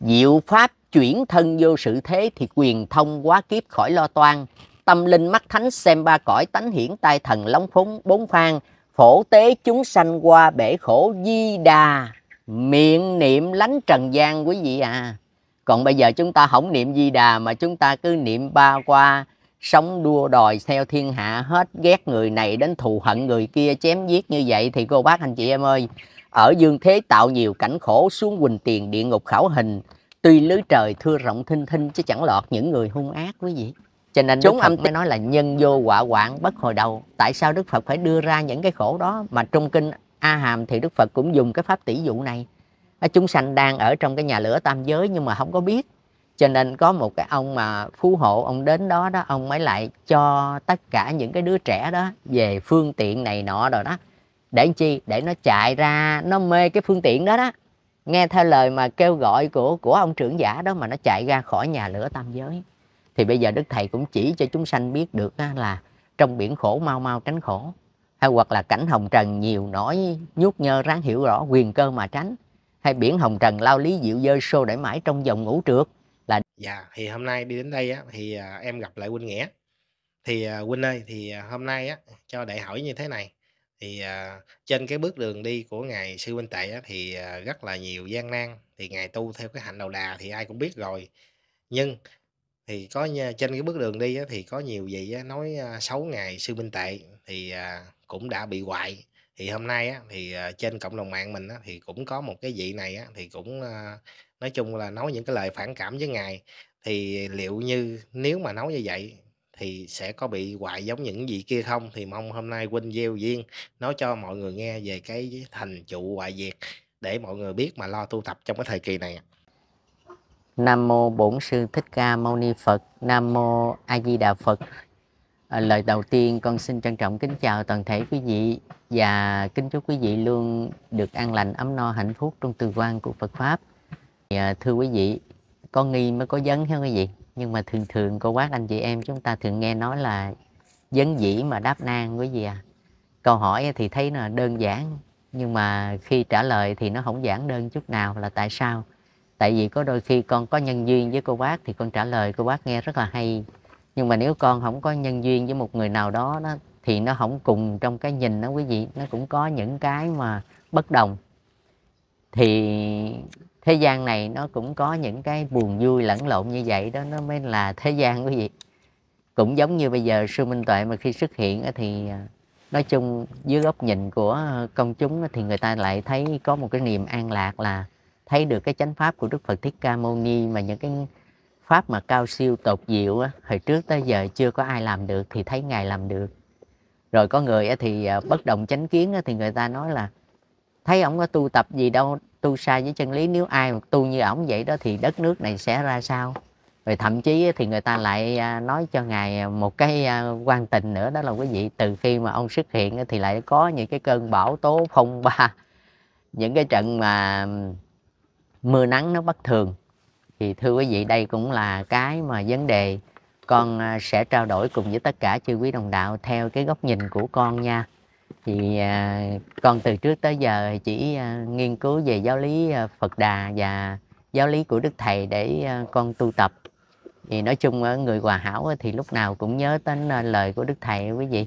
Diệu pháp chuyển thân vô sự thế thì quyền thông quá kiếp khỏi lo toan. Tâm linh mắt thánh xem ba cõi tánh hiển tai thần lóng phúng bốn phan. Phổ tế chúng sanh qua bể khổ di đà. Miệng niệm lánh trần gian quý vị à. Còn bây giờ chúng ta không niệm di đà mà chúng ta cứ niệm ba qua. Sống đua đòi theo thiên hạ hết ghét người này đến thù hận người kia chém giết như vậy thì cô bác anh chị em ơi ở dương thế tạo nhiều cảnh khổ xuống quỳnh tiền địa ngục khảo hình tuy lưới trời thưa rộng thinh thinh chứ chẳng lọt những người hung ác quý vị cho nên chúng âm mới nói là nhân vô quả quản bất hồi đầu tại sao đức phật phải đưa ra những cái khổ đó mà trong kinh a hàm thì đức phật cũng dùng cái pháp tỷ dụ này chúng sanh đang ở trong cái nhà lửa tam giới nhưng mà không có biết cho nên có một cái ông mà phú hộ ông đến đó đó ông mới lại cho tất cả những cái đứa trẻ đó về phương tiện này nọ rồi đó để chi để nó chạy ra nó mê cái phương tiện đó đó nghe theo lời mà kêu gọi của của ông trưởng giả đó mà nó chạy ra khỏi nhà lửa tam giới thì bây giờ đức thầy cũng chỉ cho chúng sanh biết được là trong biển khổ mau mau tránh khổ hay hoặc là cảnh hồng trần nhiều nỗi nhút nhơ ráng hiểu rõ quyền cơ mà tránh hay biển hồng trần lao lý dịu dơi xô để mãi trong vòng ngủ trượt là dạ thì hôm nay đi đến đây á, thì à, em gặp lại huynh nghĩa thì à, huynh ơi thì à, hôm nay á, cho đại hỏi như thế này thì, à, trên cái bước đường đi của Ngài Sư Minh Tệ á, thì, à, rất là nhiều gian nan, thì Ngài tu theo cái hạnh đầu đà thì ai cũng biết rồi. Nhưng thì có trên cái bước đường đi á, thì có nhiều vị á, nói, a, à, xấu Ngài Sư Minh Tệ thì, à, cũng đã bị hoại. Thì hôm nay á, thì, à, trên cộng đồng mạng mình á, thì cũng có một cái vị này á, thì cũng, a, à, nói chung là nói những cái lời phản cảm với Ngài. Thì liệu như nếu mà nói như vậy thì sẽ có bị hoại giống những gì kia không thì mong hôm nay Quynh gieo duyên nói cho mọi người nghe về cái thành trụ hoại diệt để mọi người biết mà lo tu tập trong cái thời kỳ này Nam mô Bổn sư Thích Ca Mâu Ni Phật, Nam mô A Di Đà Phật. À, lời đầu tiên con xin trân trọng kính chào toàn thể quý vị và kính chúc quý vị luôn được an lành, ấm no, hạnh phúc trong từ quan của Phật pháp. À, thưa quý vị, con nghi mới có vấn theo quý vị nhưng mà thường thường cô bác anh chị em chúng ta thường nghe nói là dấn dĩ mà đáp nan quý vị à câu hỏi thì thấy là đơn giản nhưng mà khi trả lời thì nó không giản đơn chút nào là tại sao tại vì có đôi khi con có nhân duyên với cô bác thì con trả lời cô bác nghe rất là hay nhưng mà nếu con không có nhân duyên với một người nào đó nó thì nó không cùng trong cái nhìn đó quý vị nó cũng có những cái mà bất đồng thì thế gian này nó cũng có những cái buồn vui lẫn lộn như vậy đó nó mới là thế gian quý vị cũng giống như bây giờ sư minh tuệ mà khi xuất hiện thì à, nói chung dưới góc nhìn của công chúng thì người ta lại thấy có một cái niềm an lạc là thấy được cái chánh pháp của đức phật thích ca mâu ni mà những cái pháp mà cao siêu tột diệu hồi trước tới giờ chưa có ai làm được thì thấy ngài làm được rồi có người thì à, bất đồng chánh kiến thì người ta nói là thấy ông có tu tập gì đâu tu sai với chân lý nếu ai mà tu như ổng vậy đó thì đất nước này sẽ ra sao rồi thậm chí thì người ta lại à, nói cho ngài một cái à, quan tình nữa đó là quý vị từ khi mà ông xuất hiện thì lại có những cái cơn bão tố phong ba những cái trận mà mưa nắng nó bất thường thì thưa quý vị đây cũng là cái mà vấn đề con à, sẽ trao đổi cùng với tất cả chư quý đồng đạo theo cái góc nhìn của con nha thì à, con từ trước tới giờ chỉ à, nghiên cứu về giáo lý à, Phật Đà và giáo lý của Đức Thầy để con tu tập thì nói chung người hòa hảo thì lúc nào cũng nhớ đến lời của Đức Thầy quý vị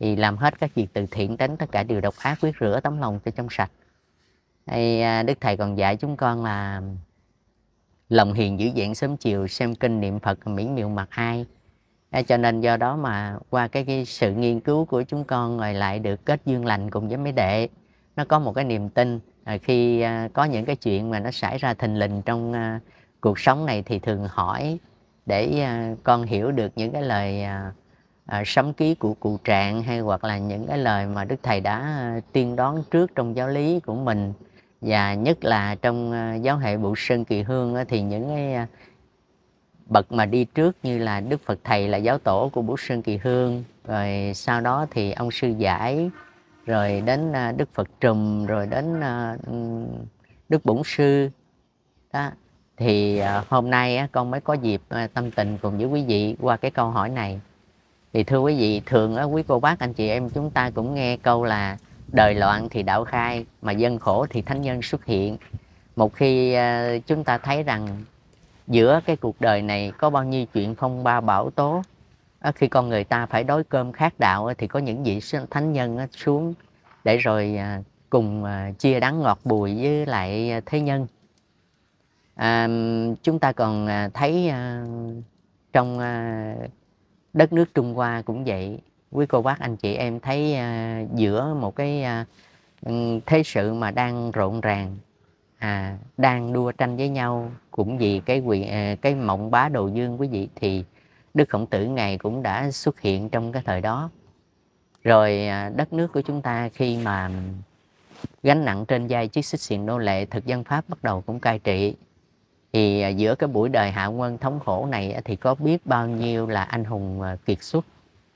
thì làm hết các việc từ thiện đến tất cả điều độc ác quyết rửa tấm lòng cho trong sạch thì Đức Thầy còn dạy chúng con là lòng hiền giữ dạng sớm chiều xem kinh niệm Phật miễn miệng mặt ai cho nên do đó mà qua cái, cái sự nghiên cứu của chúng con rồi lại được kết duyên lành cùng với mấy đệ nó có một cái niềm tin ờ, khi ờ, có những cái chuyện mà nó xảy ra thình lình trong ờ, cuộc sống này thì thường hỏi để con hiểu được những cái lời sấm ký của cụ trạng hay hoặc là những cái lời mà đức thầy đã tiên đoán trước trong giáo lý của mình và nhất là trong giáo hệ bụ sơn kỳ hương thì những cái bậc mà đi trước như là đức phật thầy là giáo tổ của bửu sơn kỳ hương rồi sau đó thì ông sư giải rồi đến à, đức phật trùm rồi đến à, đức bổn sư đó thì à, hôm nay con mới có dịp tâm tình cùng với quý vị qua cái câu hỏi này thì thưa quý vị thường quý cô bác anh chị em chúng ta cũng nghe câu là đời loạn thì đạo khai mà dân khổ thì thánh nhân xuất hiện một khi chúng ta thấy rằng giữa cái cuộc đời này có bao nhiêu chuyện phong ba bảo tố à, khi con người ta phải đói cơm khát đạo thì có những vị thánh nhân xuống để rồi à, cùng à, chia đắng ngọt bùi với lại à, thế nhân à, chúng ta còn thấy trong đất nước trung hoa cũng vậy quý cô bác anh chị em thấy giữa một cái ừ, thế sự mà đang rộn ràng à, đang đua tranh với nhau cũng vì cái quyền à, cái mộng bá đồ dương quý vị thì đức khổng tử ngài cũng đã xuất hiện trong cái thời đó rồi à, đất nước của chúng ta khi mà gánh nặng trên vai chiếc xích xiền nô lệ thực dân pháp bắt đầu cũng cai trị thì à, giữa cái buổi đời hạ quân thống khổ này thì có biết bao nhiêu là anh hùng kiệt xuất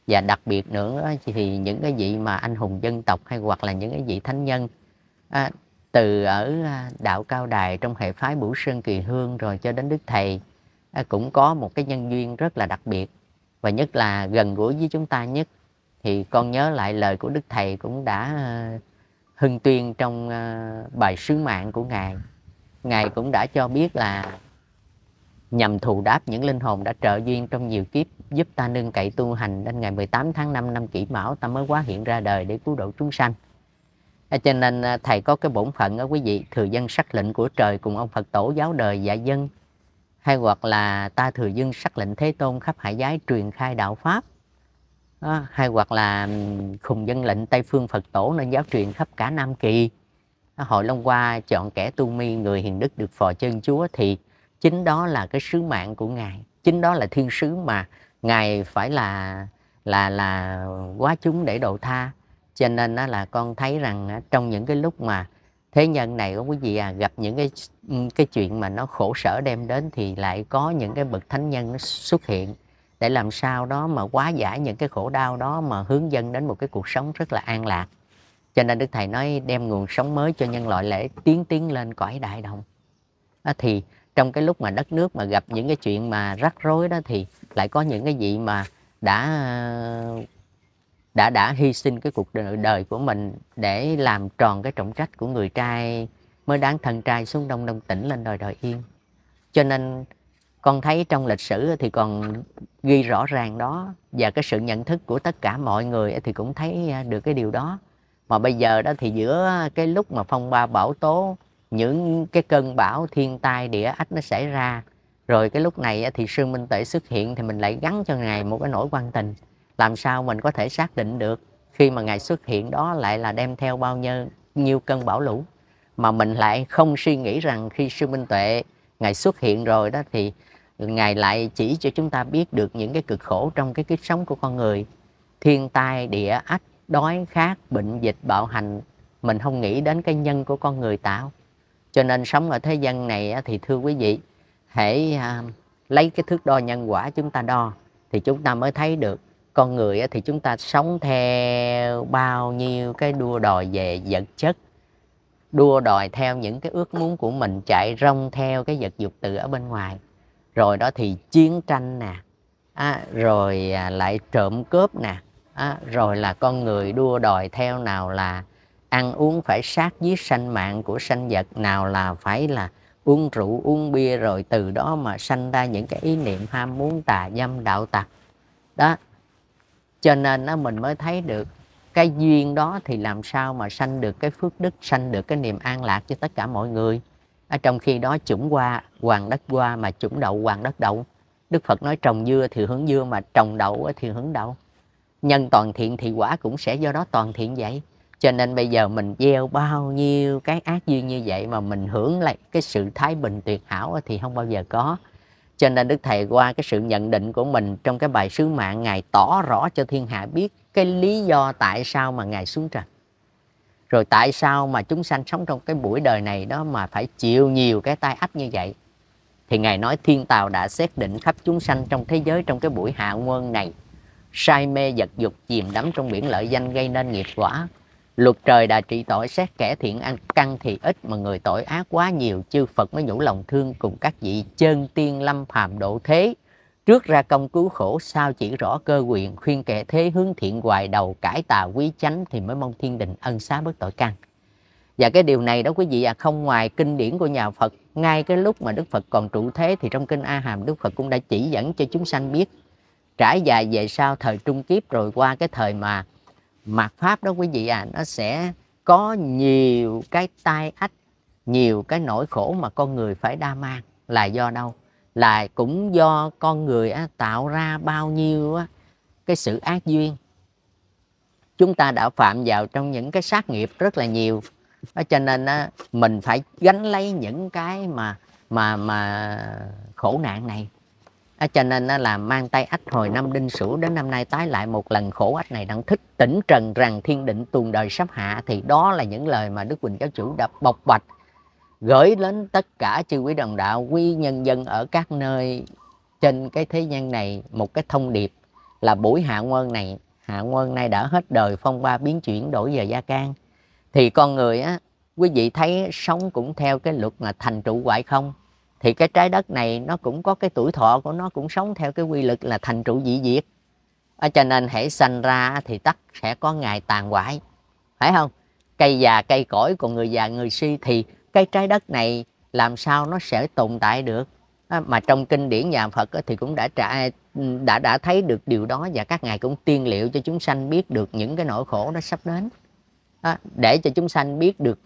và đặc biệt nữa thì những cái vị mà anh hùng dân tộc hay hoặc là những cái vị thánh nhân từ ở à, đạo cao đài trong hệ phái bửu sơn kỳ hương rồi cho đến đức thầy à, cũng có một cái nhân duyên rất là đặc biệt và nhất là gần gũi với chúng ta nhất thì con nhớ lại lời của đức thầy cũng đã à, hưng tuyên trong bài sứ mạng của ngài ngài cũng đã cho biết là nhằm thù đáp những linh hồn đã trợ duyên trong nhiều kiếp giúp ta nương cậy tu hành đến ngày 18 tháng 5 năm kỷ mão ta mới quá hiện ra đời để cứu độ chúng sanh cho nên à, thầy có cái bổn phận đó quý vị thừa dân sắc lệnh của trời cùng ông phật tổ giáo đời dạ dân hay hoặc là ta thừa dân sắc lệnh thế tôn khắp hải giới truyền khai đạo pháp đó, hay hoặc là khùng dân lệnh tây phương phật tổ nên giáo truyền khắp cả nam kỳ hội long qua chọn kẻ tu mi người hiền đức được phò chân chúa thì chính đó là cái sứ mạng của ngài chính đó là thiên sứ mà ngài phải là là là quá chúng để độ tha cho nên đó là con thấy rằng trong những cái lúc mà thế nhân này của quý vị à gặp những cái ừ, cái chuyện mà nó khổ sở đem đến thì lại có những cái bậc thánh nhân nó xuất hiện để làm sao đó mà quá giải những cái khổ đau đó mà hướng dân đến một cái cuộc sống rất là an lạc cho nên đức thầy nói đem nguồn sống mới cho nhân loại lễ tiến tiến lên cõi đại đồng à, thì trong cái lúc mà đất nước mà gặp những cái chuyện mà rắc rối đó thì lại có những cái gì mà đã đã đã hy sinh cái cuộc đời, của mình để làm tròn cái trọng trách của người trai mới đáng thân trai xuống đông đông tỉnh lên đòi đòi yên cho nên con thấy trong lịch sử thì còn ghi rõ ràng đó và cái sự nhận thức của tất cả mọi người thì cũng thấy à, được cái điều đó mà bây giờ đó thì giữa cái lúc mà phong ba bão tố những cái cơn bão thiên tai địa ách nó xảy ra rồi cái lúc này thì sư minh tuệ xuất hiện thì mình lại gắn cho ngài một cái nỗi quan tình làm sao mình có thể xác định được khi mà ngày xuất hiện đó lại là đem theo bao nhiêu, nhiêu cơn bão lũ mà mình lại không suy nghĩ rằng khi sư Minh Tuệ ngày xuất hiện rồi đó thì Ngài lại chỉ cho chúng ta biết được những cái cực khổ trong cái kiếp sống của con người thiên tai, địa ách, đói khát, bệnh dịch, bạo hành mình không nghĩ đến cái nhân của con người tạo cho nên sống ở thế gian này thì thưa quý vị hãy à, lấy cái thước đo nhân quả chúng ta đo thì chúng ta mới thấy được con người thì chúng ta sống theo bao nhiêu cái đua đòi về vật chất đua đòi theo những cái ước muốn của mình chạy rong theo cái vật dục từ ở bên ngoài rồi đó thì chiến tranh nè à, rồi lại trộm cướp nè à, rồi là con người đua đòi theo nào là ăn uống phải sát với sanh mạng của sanh vật nào là phải là uống rượu uống bia rồi từ đó mà sanh ra những cái ý niệm ham muốn tà dâm đạo tặc đó cho nên á, mình mới thấy được cái duyên đó thì làm sao mà sanh được cái phước đức sanh được cái niềm an lạc cho tất cả mọi người ở trong khi đó chủng qua hoàng đất qua mà chủng đậu hoàng đất đậu đức phật nói trồng dưa thì hướng dưa mà trồng đậu thì hướng đậu nhân toàn thiện thì quả cũng sẽ do đó toàn thiện vậy cho nên bây giờ mình gieo bao nhiêu cái ác duyên như vậy mà mình hưởng lại cái sự thái bình tuyệt hảo thì không bao giờ có cho nên đức thầy qua cái sự nhận định của mình trong cái bài sứ mạng ngài tỏ rõ cho thiên hạ biết cái lý do tại sao mà ngài xuống trần rồi tại sao mà chúng sanh sống trong cái buổi đời này đó mà phải chịu nhiều cái tai ách như vậy thì ngài nói thiên tào đã xét định khắp chúng sanh trong thế giới trong cái buổi hạ quân này say mê vật dục chìm đắm trong biển lợi danh gây nên nghiệp quả Luật trời đã trị tội xét kẻ thiện ăn căn thì ít mà người tội ác quá nhiều chư Phật mới nhủ lòng thương cùng các vị chân tiên lâm phàm độ thế. Trước ra công cứu khổ sao chỉ rõ cơ quyền khuyên kẻ thế hướng thiện hoài đầu cải tà quý chánh thì mới mong thiên đình ân xá bất tội căn. Và cái điều này đó quý vị à không ngoài kinh điển của nhà Phật ngay cái lúc mà Đức Phật còn trụ thế thì trong kinh A Hàm Đức Phật cũng đã chỉ dẫn cho chúng sanh biết trải dài về sau thời trung kiếp rồi qua cái thời mà mạt pháp đó quý vị à nó sẽ có nhiều cái tai ách nhiều cái nỗi khổ mà con người phải đa mang là do đâu là cũng do con người á, tạo ra bao nhiêu á, cái sự ác duyên chúng ta đã phạm vào trong những cái sát nghiệp rất là nhiều đó cho nên á, mình phải gánh lấy những cái mà mà mà khổ nạn này à, cho nên nó là mang tay ách hồi năm đinh sửu đến năm nay tái lại một lần khổ ách này đang thích tỉnh trần rằng thiên định tuần đời sắp hạ thì đó là những lời mà đức quỳnh giáo chủ đã bộc bạch gửi đến tất cả chư quý đồng đạo quý nhân dân ở các nơi trên cái thế gian này một cái thông điệp là buổi hạ quân này hạ quân này đã hết đời phong ba biến chuyển đổi về gia can thì con người á quý vị thấy sống cũng theo cái luật là thành trụ hoại không thì cái trái đất này nó cũng có cái tuổi thọ của nó cũng sống theo cái quy luật là thành trụ dị diệt à, cho nên hãy sanh ra thì tất sẽ có ngày tàn hoại phải không cây già cây cỗi còn người già người suy thì cái trái đất này làm sao nó sẽ tồn tại được à, mà trong kinh điển nhà Phật thì cũng đã trả ừ, đã đã thấy được điều đó và các ngài cũng tiên liệu cho chúng sanh biết được những cái nỗi khổ nó sắp đến à, để cho chúng sanh biết được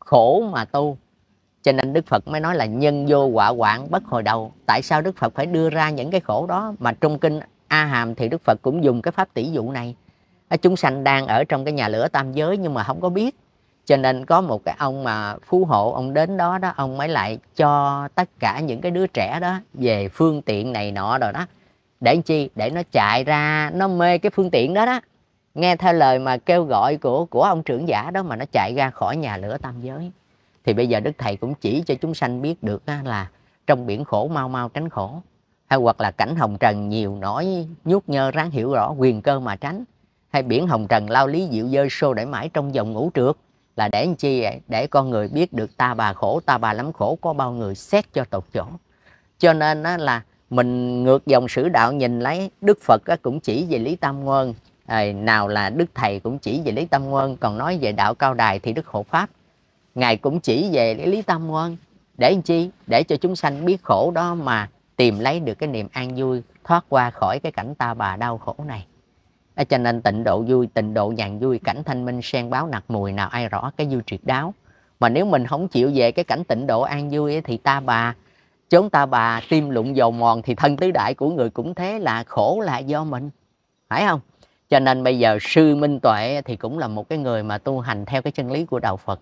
khổ mà tu cho nên đức phật mới nói là nhân vô quả quạng bất hồi đầu tại sao đức phật phải đưa ra những cái khổ đó mà trong kinh a hàm thì đức phật cũng dùng cái pháp tỷ dụ này à, chúng sanh đang ở trong cái nhà lửa tam giới nhưng mà không có biết cho nên có một cái ông mà phú hộ ông đến đó đó ông mới lại cho tất cả những cái đứa trẻ đó về phương tiện này nọ rồi đó để chi để nó chạy ra nó mê cái phương tiện đó đó nghe theo lời mà kêu gọi của của ông trưởng giả đó mà nó chạy ra khỏi nhà lửa tam giới thì bây giờ đức thầy cũng chỉ cho chúng sanh biết được là trong biển khổ mau mau tránh khổ hay hoặc là cảnh hồng trần nhiều nỗi nhút nhơ ráng hiểu rõ quyền cơ mà tránh hay biển hồng trần lao lý dịu dơi xô để mãi trong dòng ngủ trượt là để chi vậy? để con người biết được ta bà khổ ta bà lắm khổ có bao người xét cho tột chỗ cho nên đó là mình ngược dòng sử đạo nhìn lấy đức phật cũng chỉ về lý tam nguyên à, nào là đức thầy cũng chỉ về lý tam nguyên còn nói về đạo cao đài thì đức hộ pháp ngài cũng chỉ về cái lý tâm hơn để làm chi để cho chúng sanh biết khổ đó mà tìm lấy được cái niềm an vui thoát qua khỏi cái cảnh ta bà đau khổ này à, cho nên tịnh độ vui tịnh độ nhàn vui cảnh thanh minh sen báo nặc mùi nào ai rõ cái vui triệt đáo mà nếu mình không chịu về cái cảnh tịnh độ an vui ấy, thì ta bà chốn ta bà tim lụng dầu mòn thì thân tứ đại của người cũng thế là khổ là do mình phải không cho nên bây giờ sư minh tuệ thì cũng là một cái người mà tu hành theo cái chân lý của đạo phật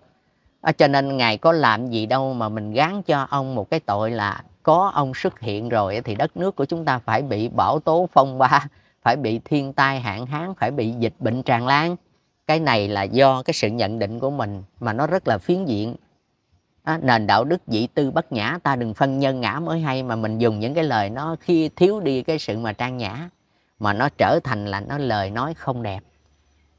à, cho nên ngài có làm gì đâu mà mình gán cho ông một cái tội là có ông xuất hiện rồi thì đất nước của chúng ta phải bị bão tố phong ba phải bị thiên tai hạn hán phải bị dịch bệnh tràn lan cái này là do cái sự nhận định của mình mà nó rất là phiến diện à, nền đạo đức dĩ tư bất nhã ta đừng phân nhân ngã mới hay mà mình dùng những cái lời nó khi thiếu đi cái sự mà trang nhã mà nó trở thành là nó lời nói không đẹp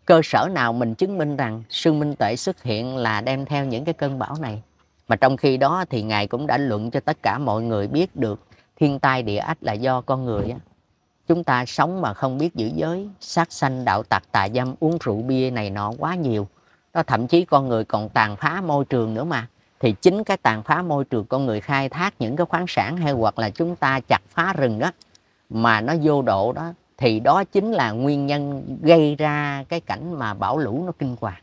cơ sở nào mình chứng minh rằng sư minh tuệ xuất hiện là đem theo những cái cơn bão này mà trong khi đó thì ngài cũng đã luận cho tất cả mọi người biết được thiên tai địa ách là do con người á chúng ta sống mà không biết giữ giới sát sanh đạo tặc tà dâm uống rượu bia này nọ quá nhiều nó thậm chí con người còn tàn phá môi trường nữa mà thì chính cái tàn phá môi trường con người khai thác những cái khoáng sản hay hoặc là chúng ta chặt phá rừng đó mà nó vô độ đó thì đó chính là nguyên nhân gây ra cái cảnh mà bão lũ nó kinh hoàng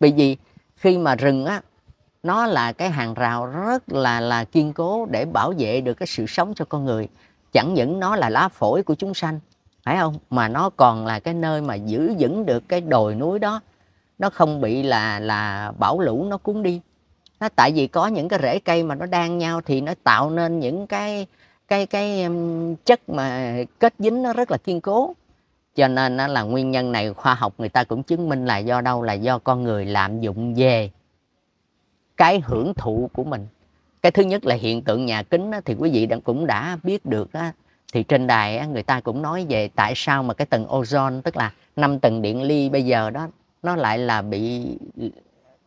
bởi vì khi mà rừng á nó là cái hàng rào rất là là kiên cố để bảo vệ được cái sự sống cho con người chẳng những nó là lá phổi của chúng sanh phải không mà nó còn là cái nơi mà giữ vững được cái đồi núi đó nó không bị là là bão lũ nó cuốn đi nó tại vì có những cái rễ cây mà nó đan nhau thì nó tạo nên những cái cái cái chất mà kết dính nó rất là kiên cố cho nên nó là nguyên nhân này khoa học người ta cũng chứng minh là do đâu là do con người lạm dụng về cái hưởng thụ của mình cái thứ nhất là hiện tượng nhà kính đó, thì quý vị cũng đã biết được đó thì trên đài người ta cũng nói về tại sao mà cái tầng ozone tức là năm tầng điện ly bây giờ đó nó lại là bị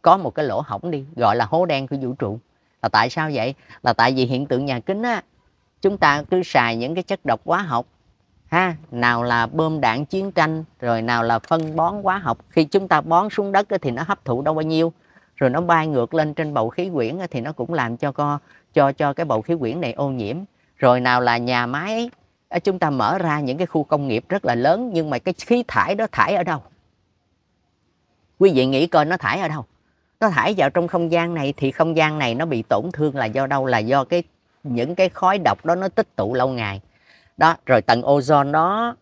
có một cái lỗ hổng đi gọi là hố đen của vũ trụ là tại sao vậy là tại vì hiện tượng nhà kính á chúng ta cứ xài những cái chất độc hóa học ha nào là bơm đạn chiến tranh rồi nào là phân bón hóa học khi chúng ta bón xuống đất thì nó hấp thụ đâu bao nhiêu rồi nó bay ngược lên trên bầu khí quyển thì nó cũng làm cho co cho cho cái bầu khí quyển này ô nhiễm rồi nào là nhà máy chúng ta mở ra những cái khu công nghiệp rất là lớn nhưng mà cái khí thải đó thải ở đâu quý vị nghĩ coi nó thải ở đâu nó thải vào trong không gian này thì không gian này nó bị tổn thương là do đâu là do cái những cái khói độc đó nó tích tụ lâu ngày đó rồi tầng ozone nó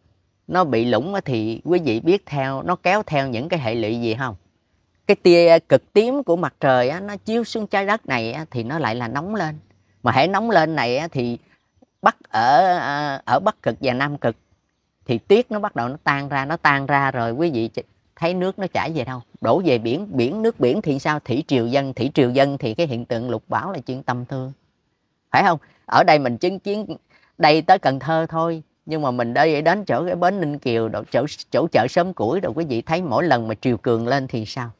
nó bị lũng thì quý vị biết theo nó kéo theo những cái hệ lụy gì không cái tia cực tím của mặt trời á, nó chiếu xuống trái đất này á, thì nó lại là nóng lên mà hãy nóng lên này á, thì bắt ở à, ở bắc cực và nam cực thì tuyết nó bắt đầu nó tan ra nó tan ra rồi quý vị thấy nước nó chảy về đâu đổ về biển biển nước biển thì sao thủy triều dân thủy triều dân thì cái hiện tượng lục bão là chuyện tâm thương phải không ở đây mình chứng kiến đây tới cần thơ thôi nhưng mà mình đây đến chỗ cái bến ninh kiều chỗ chỗ, chỗ chợ sớm củi rồi quý vị thấy mỗi lần mà triều cường lên thì sao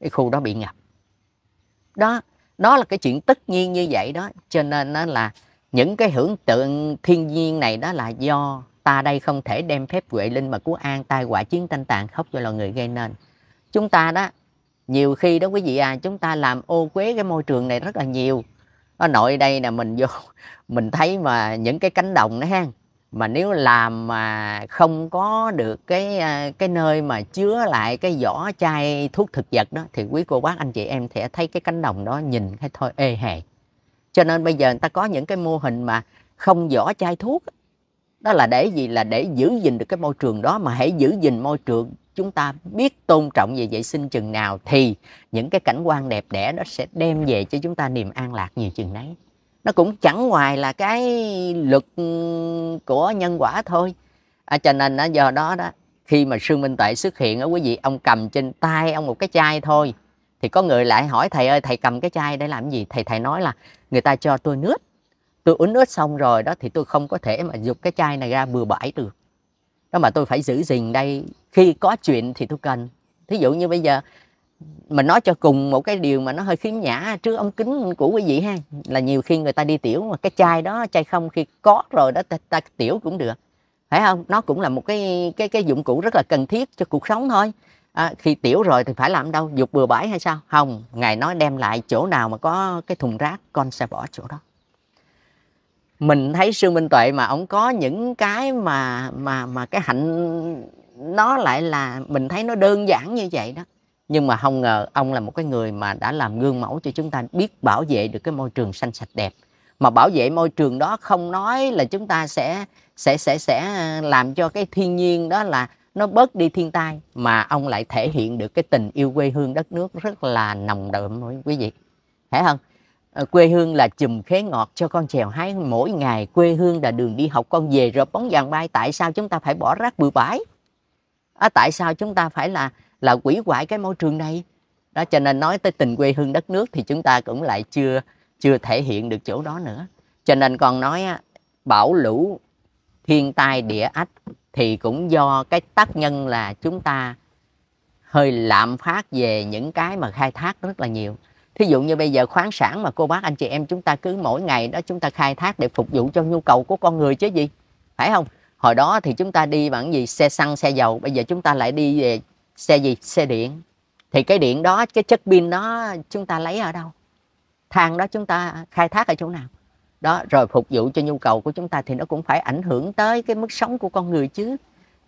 cái khu đó bị ngập đó đó là cái chuyện tất nhiên như vậy đó cho nên nó là những cái hưởng tượng thiên nhiên này đó là do ta đây không thể đem phép huệ linh mà của an tai họa chiến tranh tàn khốc cho loài người gây nên chúng ta đó nhiều khi đó quý vị à chúng ta làm ô quế cái môi trường này rất là nhiều nó nội đây là mình vô mình thấy mà những cái cánh đồng đó ha mà nếu làm mà không có được cái à, cái nơi mà chứa lại cái vỏ chai thuốc thực vật đó thì quý cô bác anh chị em sẽ thấy cái cánh đồng đó nhìn hay thôi ê hề cho nên bây giờ người ta có những cái mô hình mà không vỏ chai thuốc đó là để gì là để giữ gìn được cái môi trường đó mà hãy giữ gìn môi trường chúng ta biết tôn trọng về vệ sinh chừng nào thì những cái cảnh quan đẹp đẽ nó sẽ đem về cho chúng ta niềm an lạc nhiều chừng nấy nó cũng chẳng ngoài là cái luật ừ, của nhân quả thôi à, cho nên nó do đó đó khi mà sư minh tuệ xuất hiện ở quý vị ông cầm trên tay ông một cái chai thôi thì có người lại hỏi thầy ơi thầy cầm cái chai để làm gì thầy thầy nói là người ta cho tôi nước tôi uống nước xong rồi đó thì tôi không có thể mà dục cái chai này ra bừa bãi được đó mà tôi phải giữ gìn đây khi có chuyện thì tôi cần thí dụ như bây giờ mình nói cho cùng một cái điều mà nó hơi khiếm nhã trước ống kính của quý vị ha là nhiều khi người ta đi tiểu mà cái chai đó chai không khi có rồi đó ta, ta tiểu cũng được phải không nó cũng là một cái cái cái dụng cụ rất là cần thiết cho cuộc sống thôi à, khi tiểu rồi thì phải làm đâu dục bừa bãi hay sao không ngài nói đem lại chỗ nào mà có cái thùng rác con sẽ bỏ chỗ đó mình thấy sư minh tuệ mà ông có những cái mà mà mà cái hạnh nó lại là mình thấy nó đơn giản như vậy đó nhưng mà không ngờ ông là một cái người mà đã làm gương mẫu cho chúng ta biết bảo vệ được cái môi trường xanh sạch đẹp mà bảo vệ môi trường đó không nói là chúng ta sẽ sẽ sẽ sẽ làm cho cái thiên nhiên đó là nó bớt đi thiên tai mà ông lại thể hiện được cái tình yêu quê hương đất nước rất là nồng đậm quý vị thấy không Ờ, quê hương là chùm khế ngọt cho con chèo hái mỗi ngày quê hương là đường đi học con về rồi bóng vàng bay tại sao chúng ta phải bỏ rác bừa bãi à, tại sao chúng ta phải là là quỷ hoại cái môi trường này đó cho nên nói tới tình quê hương đất nước thì chúng ta cũng lại chưa chưa thể hiện được chỗ đó nữa cho nên còn nói bão lũ thiên tai địa ách thì cũng do cái tác nhân là chúng ta hơi lạm phát về những cái mà khai thác rất là nhiều thí dụ như bây giờ khoáng sản mà cô bác anh chị em chúng ta cứ mỗi ngày đó chúng ta khai thác để phục vụ cho nhu cầu của con người chứ gì phải không hồi đó thì chúng ta đi bằng gì xe xăng xe dầu bây giờ chúng ta lại đi về xe gì xe điện thì cái điện đó cái chất pin đó chúng ta lấy ở đâu than đó chúng ta khai thác ở chỗ nào đó rồi phục vụ cho nhu cầu của chúng ta thì nó cũng phải ảnh hưởng tới cái mức sống của con người chứ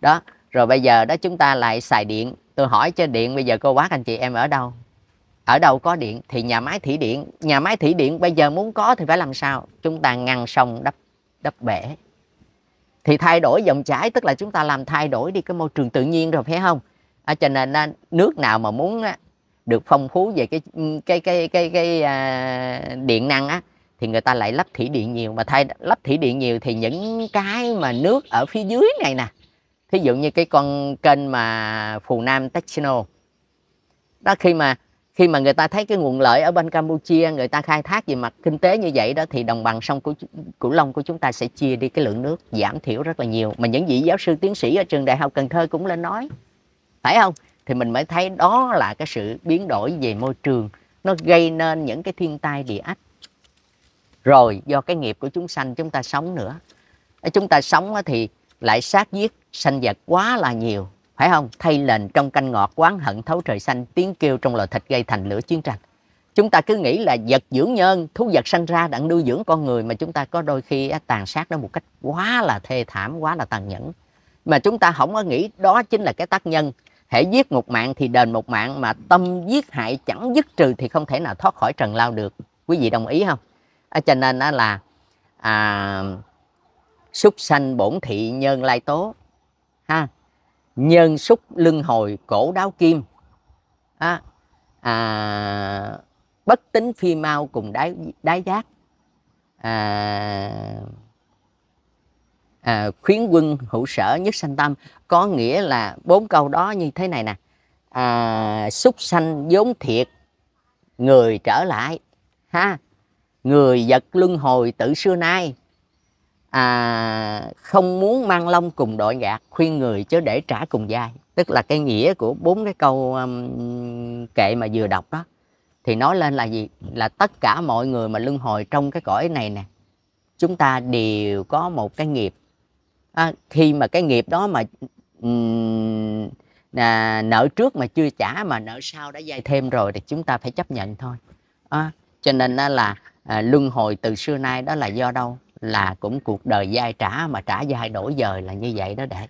đó rồi bây giờ đó chúng ta lại xài điện tôi hỏi cho điện bây giờ cô bác anh chị em ở đâu ở đâu có điện thì nhà máy thủy điện nhà máy thủy điện bây giờ muốn có thì phải làm sao chúng ta ngăn sông đắp đắp bể thì thay đổi dòng chảy tức là chúng ta làm thay đổi đi cái môi trường tự nhiên rồi phải không à, cho nên à, nước nào mà muốn được phong phú về cái cái cái cái cái à, điện năng á thì người ta lại lắp thủy điện nhiều mà thay lắp thủy điện nhiều thì những cái mà nước ở phía dưới này nè thí dụ như cái con kênh mà phù nam Texino đó khi mà khi mà người ta thấy cái nguồn lợi ở bên Campuchia người ta khai thác về mặt kinh tế như vậy đó thì đồng bằng sông Cửu, Cửu Long của chúng ta sẽ chia đi cái lượng nước giảm thiểu rất là nhiều mà những vị giáo sư tiến sĩ ở trường đại học Cần Thơ cũng lên nói phải không thì mình mới thấy đó là cái sự biến đổi về môi trường nó gây nên những cái thiên tai địa ách rồi do cái nghiệp của chúng sanh chúng ta sống nữa chúng ta sống thì lại sát giết sanh vật quá là nhiều phải không? Thay lên trong canh ngọt quán hận thấu trời xanh, tiếng kêu trong lò thịt gây thành lửa chiến tranh. Chúng ta cứ nghĩ là vật dưỡng nhân, thú vật sanh ra đặng nuôi dưỡng con người mà chúng ta có đôi khi tàn sát nó một cách quá là thê thảm, quá là tàn nhẫn. Mà chúng ta không có nghĩ đó chính là cái tác nhân. hãy giết một mạng thì đền một mạng mà tâm giết hại chẳng dứt trừ thì không thể nào thoát khỏi trần lao được. Quý vị đồng ý không? À, cho nên là à, súc sanh bổn thị nhân lai tố. Ha nhân xúc lưng hồi cổ đáo kim à, à, bất tính phi mau cùng đái đái giác à, à, khuyến quân hữu sở nhất sanh tâm có nghĩa là bốn câu đó như thế này nè à, xúc sanh vốn thiệt người trở lại ha người vật luân hồi tự xưa nay à, không muốn mang long cùng đội gạt khuyên người chứ để trả cùng dai tức là cái nghĩa của bốn cái câu um, kệ mà vừa đọc đó thì nói lên là gì là tất cả mọi người mà luân hồi trong cái cõi này nè chúng ta đều có một cái nghiệp à, khi mà cái nghiệp đó mà um, à, nợ trước mà chưa trả mà nợ sau đã dai thêm rồi thì chúng ta phải chấp nhận thôi à, cho nên là, là à, luân hồi từ xưa nay đó là do đâu là cũng cuộc đời dai trả mà trả dai đổi dời là như vậy đó đệ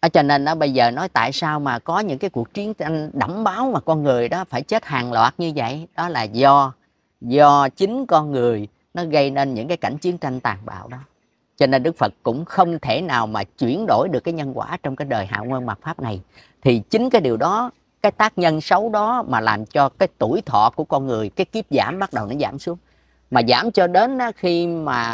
à, cho nên đó bây giờ nói tại sao mà có những cái cuộc chiến tranh đẫm máu mà con người đó phải chết hàng loạt như vậy đó là do do chính con người nó gây nên những cái cảnh chiến tranh tàn bạo đó cho nên đức phật cũng không thể nào mà chuyển đổi được cái nhân quả trong cái đời hạ nguyên mặt pháp này thì chính cái điều đó cái tác nhân xấu đó mà làm cho cái tuổi thọ của con người cái kiếp giảm bắt đầu nó giảm xuống mà giảm cho đến khi mà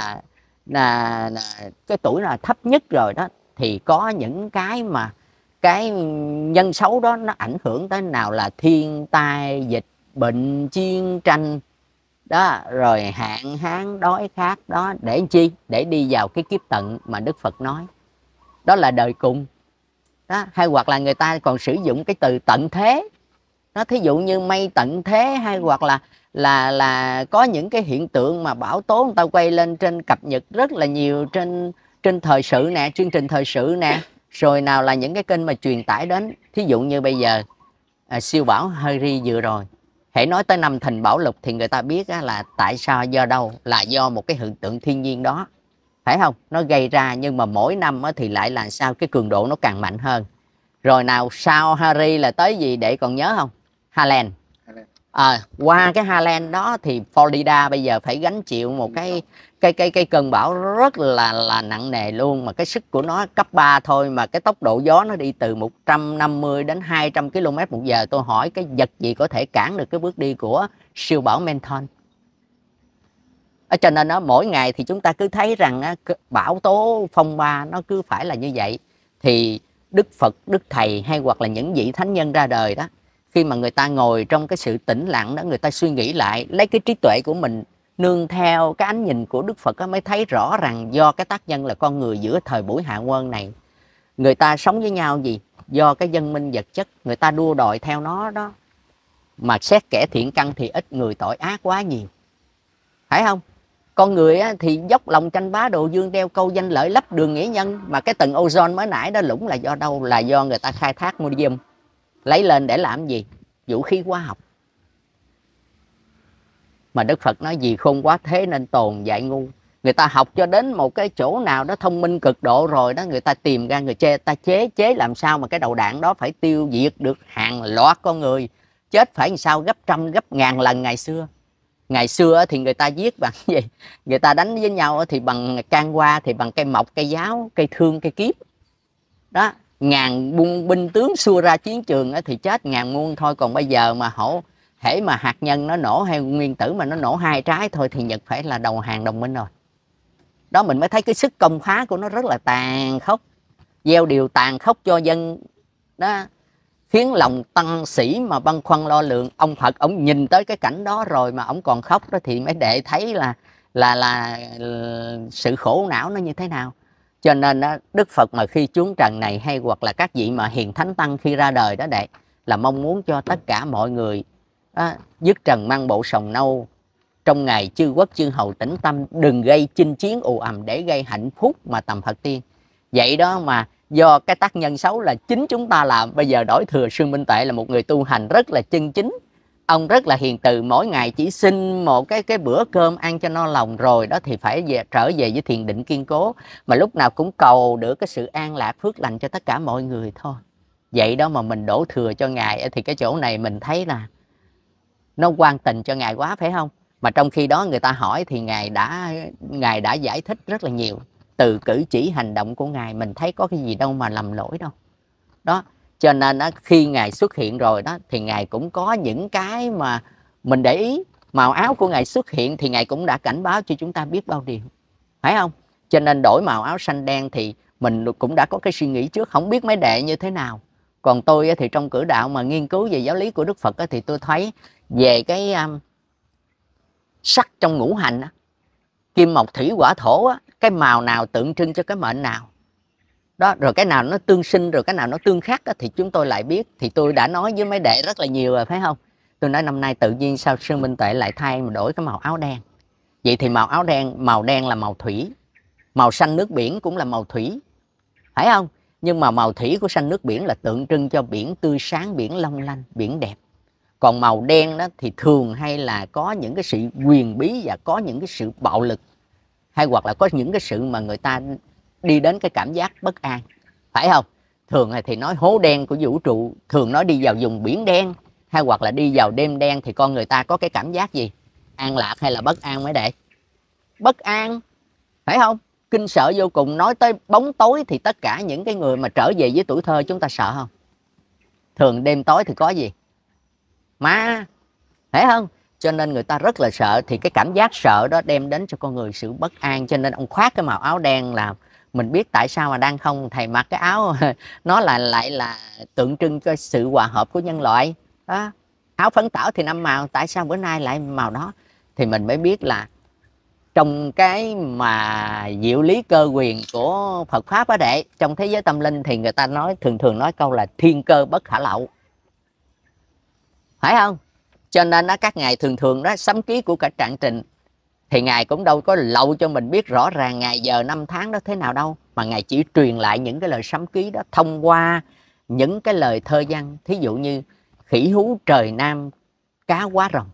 là, là cái tuổi là thấp nhất rồi đó thì có những cái mà cái nhân xấu đó nó ảnh hưởng tới nào là thiên tai dịch bệnh chiến tranh đó rồi hạn hán đói khát đó để chi để đi vào cái kiếp tận mà đức phật nói đó là đời cùng đó hay hoặc là người ta còn sử dụng cái từ tận thế nó thí dụ như mây tận thế hay hoặc là là là có những cái hiện tượng mà bảo tố người ta quay lên trên cập nhật rất là nhiều trên trên thời sự nè chương trình thời sự nè rồi nào là những cái kênh mà truyền tải đến thí dụ như bây giờ à, siêu bão Harry vừa rồi hãy nói tới năm thành bão lục thì người ta biết á, là tại sao do đâu là do một cái hiện tượng thiên nhiên đó phải không nó gây ra nhưng mà mỗi năm á, thì lại là sao cái cường độ nó càng mạnh hơn rồi nào sau Harry là tới gì để còn nhớ không Hà à, qua cái Highland đó thì Florida bây giờ phải gánh chịu một cái cái cái cái cơn bão rất là là nặng nề luôn mà cái sức của nó cấp 3 thôi mà cái tốc độ gió nó đi từ 150 đến 200 km một giờ tôi hỏi cái vật gì có thể cản được cái bước đi của siêu bão Menton à, ờ, cho nên đó, mỗi ngày thì chúng ta cứ thấy rằng bão tố phong ba nó cứ phải là như vậy thì Đức Phật, Đức Thầy hay hoặc là những vị thánh nhân ra đời đó khi mà người ta ngồi trong cái sự tĩnh lặng đó người ta suy nghĩ lại lấy cái trí tuệ của mình nương theo cái ánh nhìn của đức phật mới thấy rõ rằng do cái tác nhân là con người giữa thời buổi hạ quân này người ta sống với nhau gì do cái dân minh vật chất người ta đua đòi theo nó đó mà xét kẻ thiện căn thì ít người tội ác quá nhiều phải không con người thì dốc lòng tranh bá đồ dương đeo câu danh lợi lấp đường nghĩa nhân mà cái tầng ozone mới nãy đó lũng là do đâu là do người ta khai thác museum lấy lên để làm gì vũ khí hóa học mà đức phật nói gì khôn quá thế nên tồn dạy ngu người ta học cho đến một cái chỗ nào đó thông minh cực độ rồi đó người ta tìm ra người che ta chế chế làm sao mà cái đầu đạn đó phải tiêu diệt được hàng loạt con người chết phải làm sao gấp trăm gấp ngàn lần ngày xưa ngày xưa thì người ta giết bằng gì người ta đánh với nhau thì bằng can qua thì bằng cây mộc cây giáo cây thương cây kiếp đó ngàn bung binh tướng xua ra chiến trường thì chết ngàn muôn thôi còn bây giờ mà hổ thể mà hạt nhân nó nổ hay nguyên tử mà nó nổ hai trái thôi thì Nhật phải là đầu hàng đồng minh rồi đó mình mới thấy cái sức công phá của nó rất là tàn khốc gieo điều tàn khốc cho dân đó khiến lòng tăng sĩ mà băn khoăn lo lượng ông Phật ông nhìn tới cái cảnh đó rồi mà ông còn khóc đó thì mới để thấy là là, là sự khổ não nó như thế nào cho nên đó, đức phật mà khi xuống trần này hay hoặc là các vị mà hiền thánh tăng khi ra đời đó đệ là mong muốn cho tất cả mọi người đó, dứt trần mang bộ sòng nâu trong ngày chư quốc chư hầu tĩnh tâm đừng gây chinh chiến ù ầm để gây hạnh phúc mà tầm phật tiên vậy đó mà do cái tác nhân xấu là chính chúng ta làm bây giờ đổi thừa sư minh tệ là một người tu hành rất là chân chính ông rất là hiền từ mỗi ngày chỉ xin một cái cái bữa cơm ăn cho no lòng rồi đó thì phải về, trở về với thiền định kiên cố mà lúc nào cũng cầu được cái sự an lạc phước lành cho tất cả mọi người thôi vậy đó mà mình đổ thừa cho ngài thì cái chỗ này mình thấy là nó quan tình cho ngài quá phải không mà trong khi đó người ta hỏi thì ngài đã ngài đã giải thích rất là nhiều từ cử chỉ hành động của ngài mình thấy có cái gì đâu mà lầm lỗi đâu đó cho nên á, khi ngài xuất hiện rồi đó thì ngài cũng có những cái mà mình để ý màu áo của ngài xuất hiện thì ngài cũng đã cảnh báo cho chúng ta biết bao điều phải không cho nên đổi màu áo xanh đen thì mình cũng đã có cái suy nghĩ trước không biết mấy đệ như thế nào còn tôi thì trong cử đạo mà nghiên cứu về giáo lý của đức phật thì tôi thấy về cái um, sắc trong ngũ hành kim mộc thủy quả thổ cái màu nào tượng trưng cho cái mệnh nào đó rồi cái nào nó tương sinh rồi cái nào nó tương khắc đó, thì chúng tôi lại biết thì tôi đã nói với mấy đệ rất là nhiều rồi phải không tôi nói năm nay tự nhiên sao sơn minh tuệ lại thay mà đổi cái màu áo đen vậy thì màu áo đen màu đen là màu thủy màu xanh nước biển cũng là màu thủy phải không nhưng mà màu thủy của xanh nước biển là tượng trưng cho biển tươi sáng biển long lanh biển đẹp còn màu đen đó thì thường hay là có những cái sự quyền bí và có những cái sự bạo lực hay hoặc là có những cái sự mà người ta đi đến cái cảm giác bất an phải không thường thì nói hố đen của vũ trụ thường nói đi vào vùng biển đen hay hoặc là đi vào đêm đen thì con người ta có cái cảm giác gì an lạc hay là bất an mới đệ bất an phải không kinh sợ vô cùng nói tới bóng tối thì tất cả những cái người mà trở về với tuổi thơ chúng ta sợ không thường đêm tối thì có gì ma phải không cho nên người ta rất là sợ thì cái cảm giác sợ đó đem đến cho con người sự bất an cho nên ông khoác cái màu áo đen là mình biết tại sao mà đang không thầy mặc cái áo nó là lại là tượng trưng cho sự hòa hợp của nhân loại đó áo phấn tảo thì năm màu tại sao bữa nay lại màu đó thì mình mới biết là trong cái mà diệu lý cơ quyền của Phật pháp á đệ trong thế giới tâm linh thì người ta nói thường thường nói câu là thiên cơ bất khả lậu phải không cho nên đó các ngài thường thường đó sấm ký của cả trạng trình thì ngài cũng đâu có lậu cho mình biết rõ ràng ngày giờ năm tháng đó thế nào đâu mà ngài chỉ truyền lại những cái lời sấm ký đó thông qua những cái lời thơ văn thí dụ như khỉ hú trời nam cá quá rồng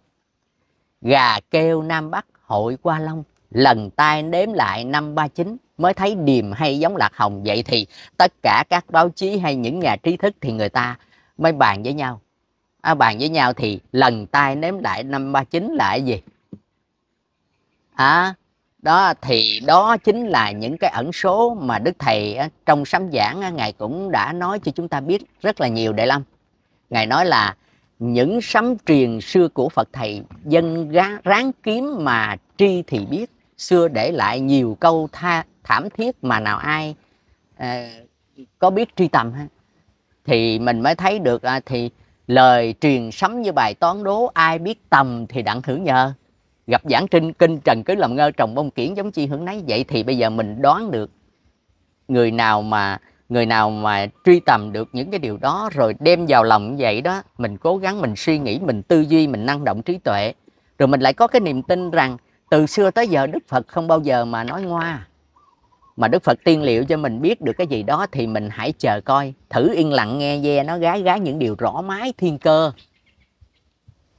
gà kêu nam bắc hội qua long lần tai đếm lại năm ba chín mới thấy điềm hay giống lạc hồng vậy thì tất cả các báo chí hay những nhà trí thức thì người ta mới bàn với nhau à, bàn với nhau thì lần tai nếm lại năm ba chín là cái gì à, đó thì đó chính là những cái ẩn số mà đức thầy trong sấm giảng ngài cũng đã nói cho chúng ta biết rất là nhiều đệ lâm ngài nói là những sấm truyền xưa của phật thầy dân ráng kiếm mà tri thì biết xưa để lại nhiều câu tha, thảm thiết mà nào ai à, có biết tri tầm ha thì mình mới thấy được à, thì lời truyền sấm như bài toán đố ai biết tầm thì đặng thử nhờ gặp giảng trinh kinh trần cứ làm ngơ trồng bông kiển giống chi hướng nấy vậy thì bây giờ mình đoán được người nào mà người nào mà truy tầm được những cái điều đó rồi đem vào lòng như vậy đó mình cố gắng mình suy nghĩ mình tư duy mình năng động trí tuệ rồi mình lại có cái niềm tin rằng từ xưa tới giờ đức phật không bao giờ mà nói ngoa mà đức phật tiên liệu cho mình biết được cái gì đó thì mình hãy chờ coi thử yên lặng nghe ve nó gái gái những điều rõ mái thiên cơ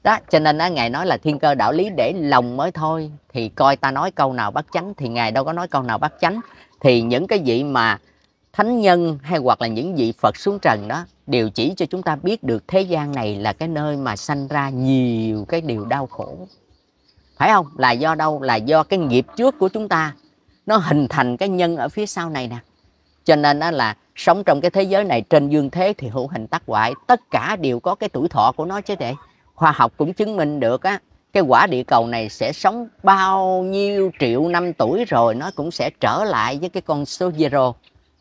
đó cho nên á ngài nói là thiên cơ đạo lý để lòng mới thôi thì coi ta nói câu nào bắt chánh thì ngài đâu có nói câu nào bắt chánh thì những cái vị mà thánh nhân hay hoặc là những vị phật xuống trần đó đều chỉ cho chúng ta biết được thế gian này là cái nơi mà sanh ra nhiều cái điều đau khổ phải không là do đâu là do cái nghiệp trước của chúng ta nó hình thành cái nhân ở phía sau này nè cho nên á là sống trong cái thế giới này trên dương thế thì hữu hình tác hoại tất cả đều có cái tuổi thọ của nó chứ đệ khoa học cũng chứng minh được á cái quả địa cầu này sẽ sống bao nhiêu triệu năm tuổi rồi nó cũng sẽ trở lại với cái con số zero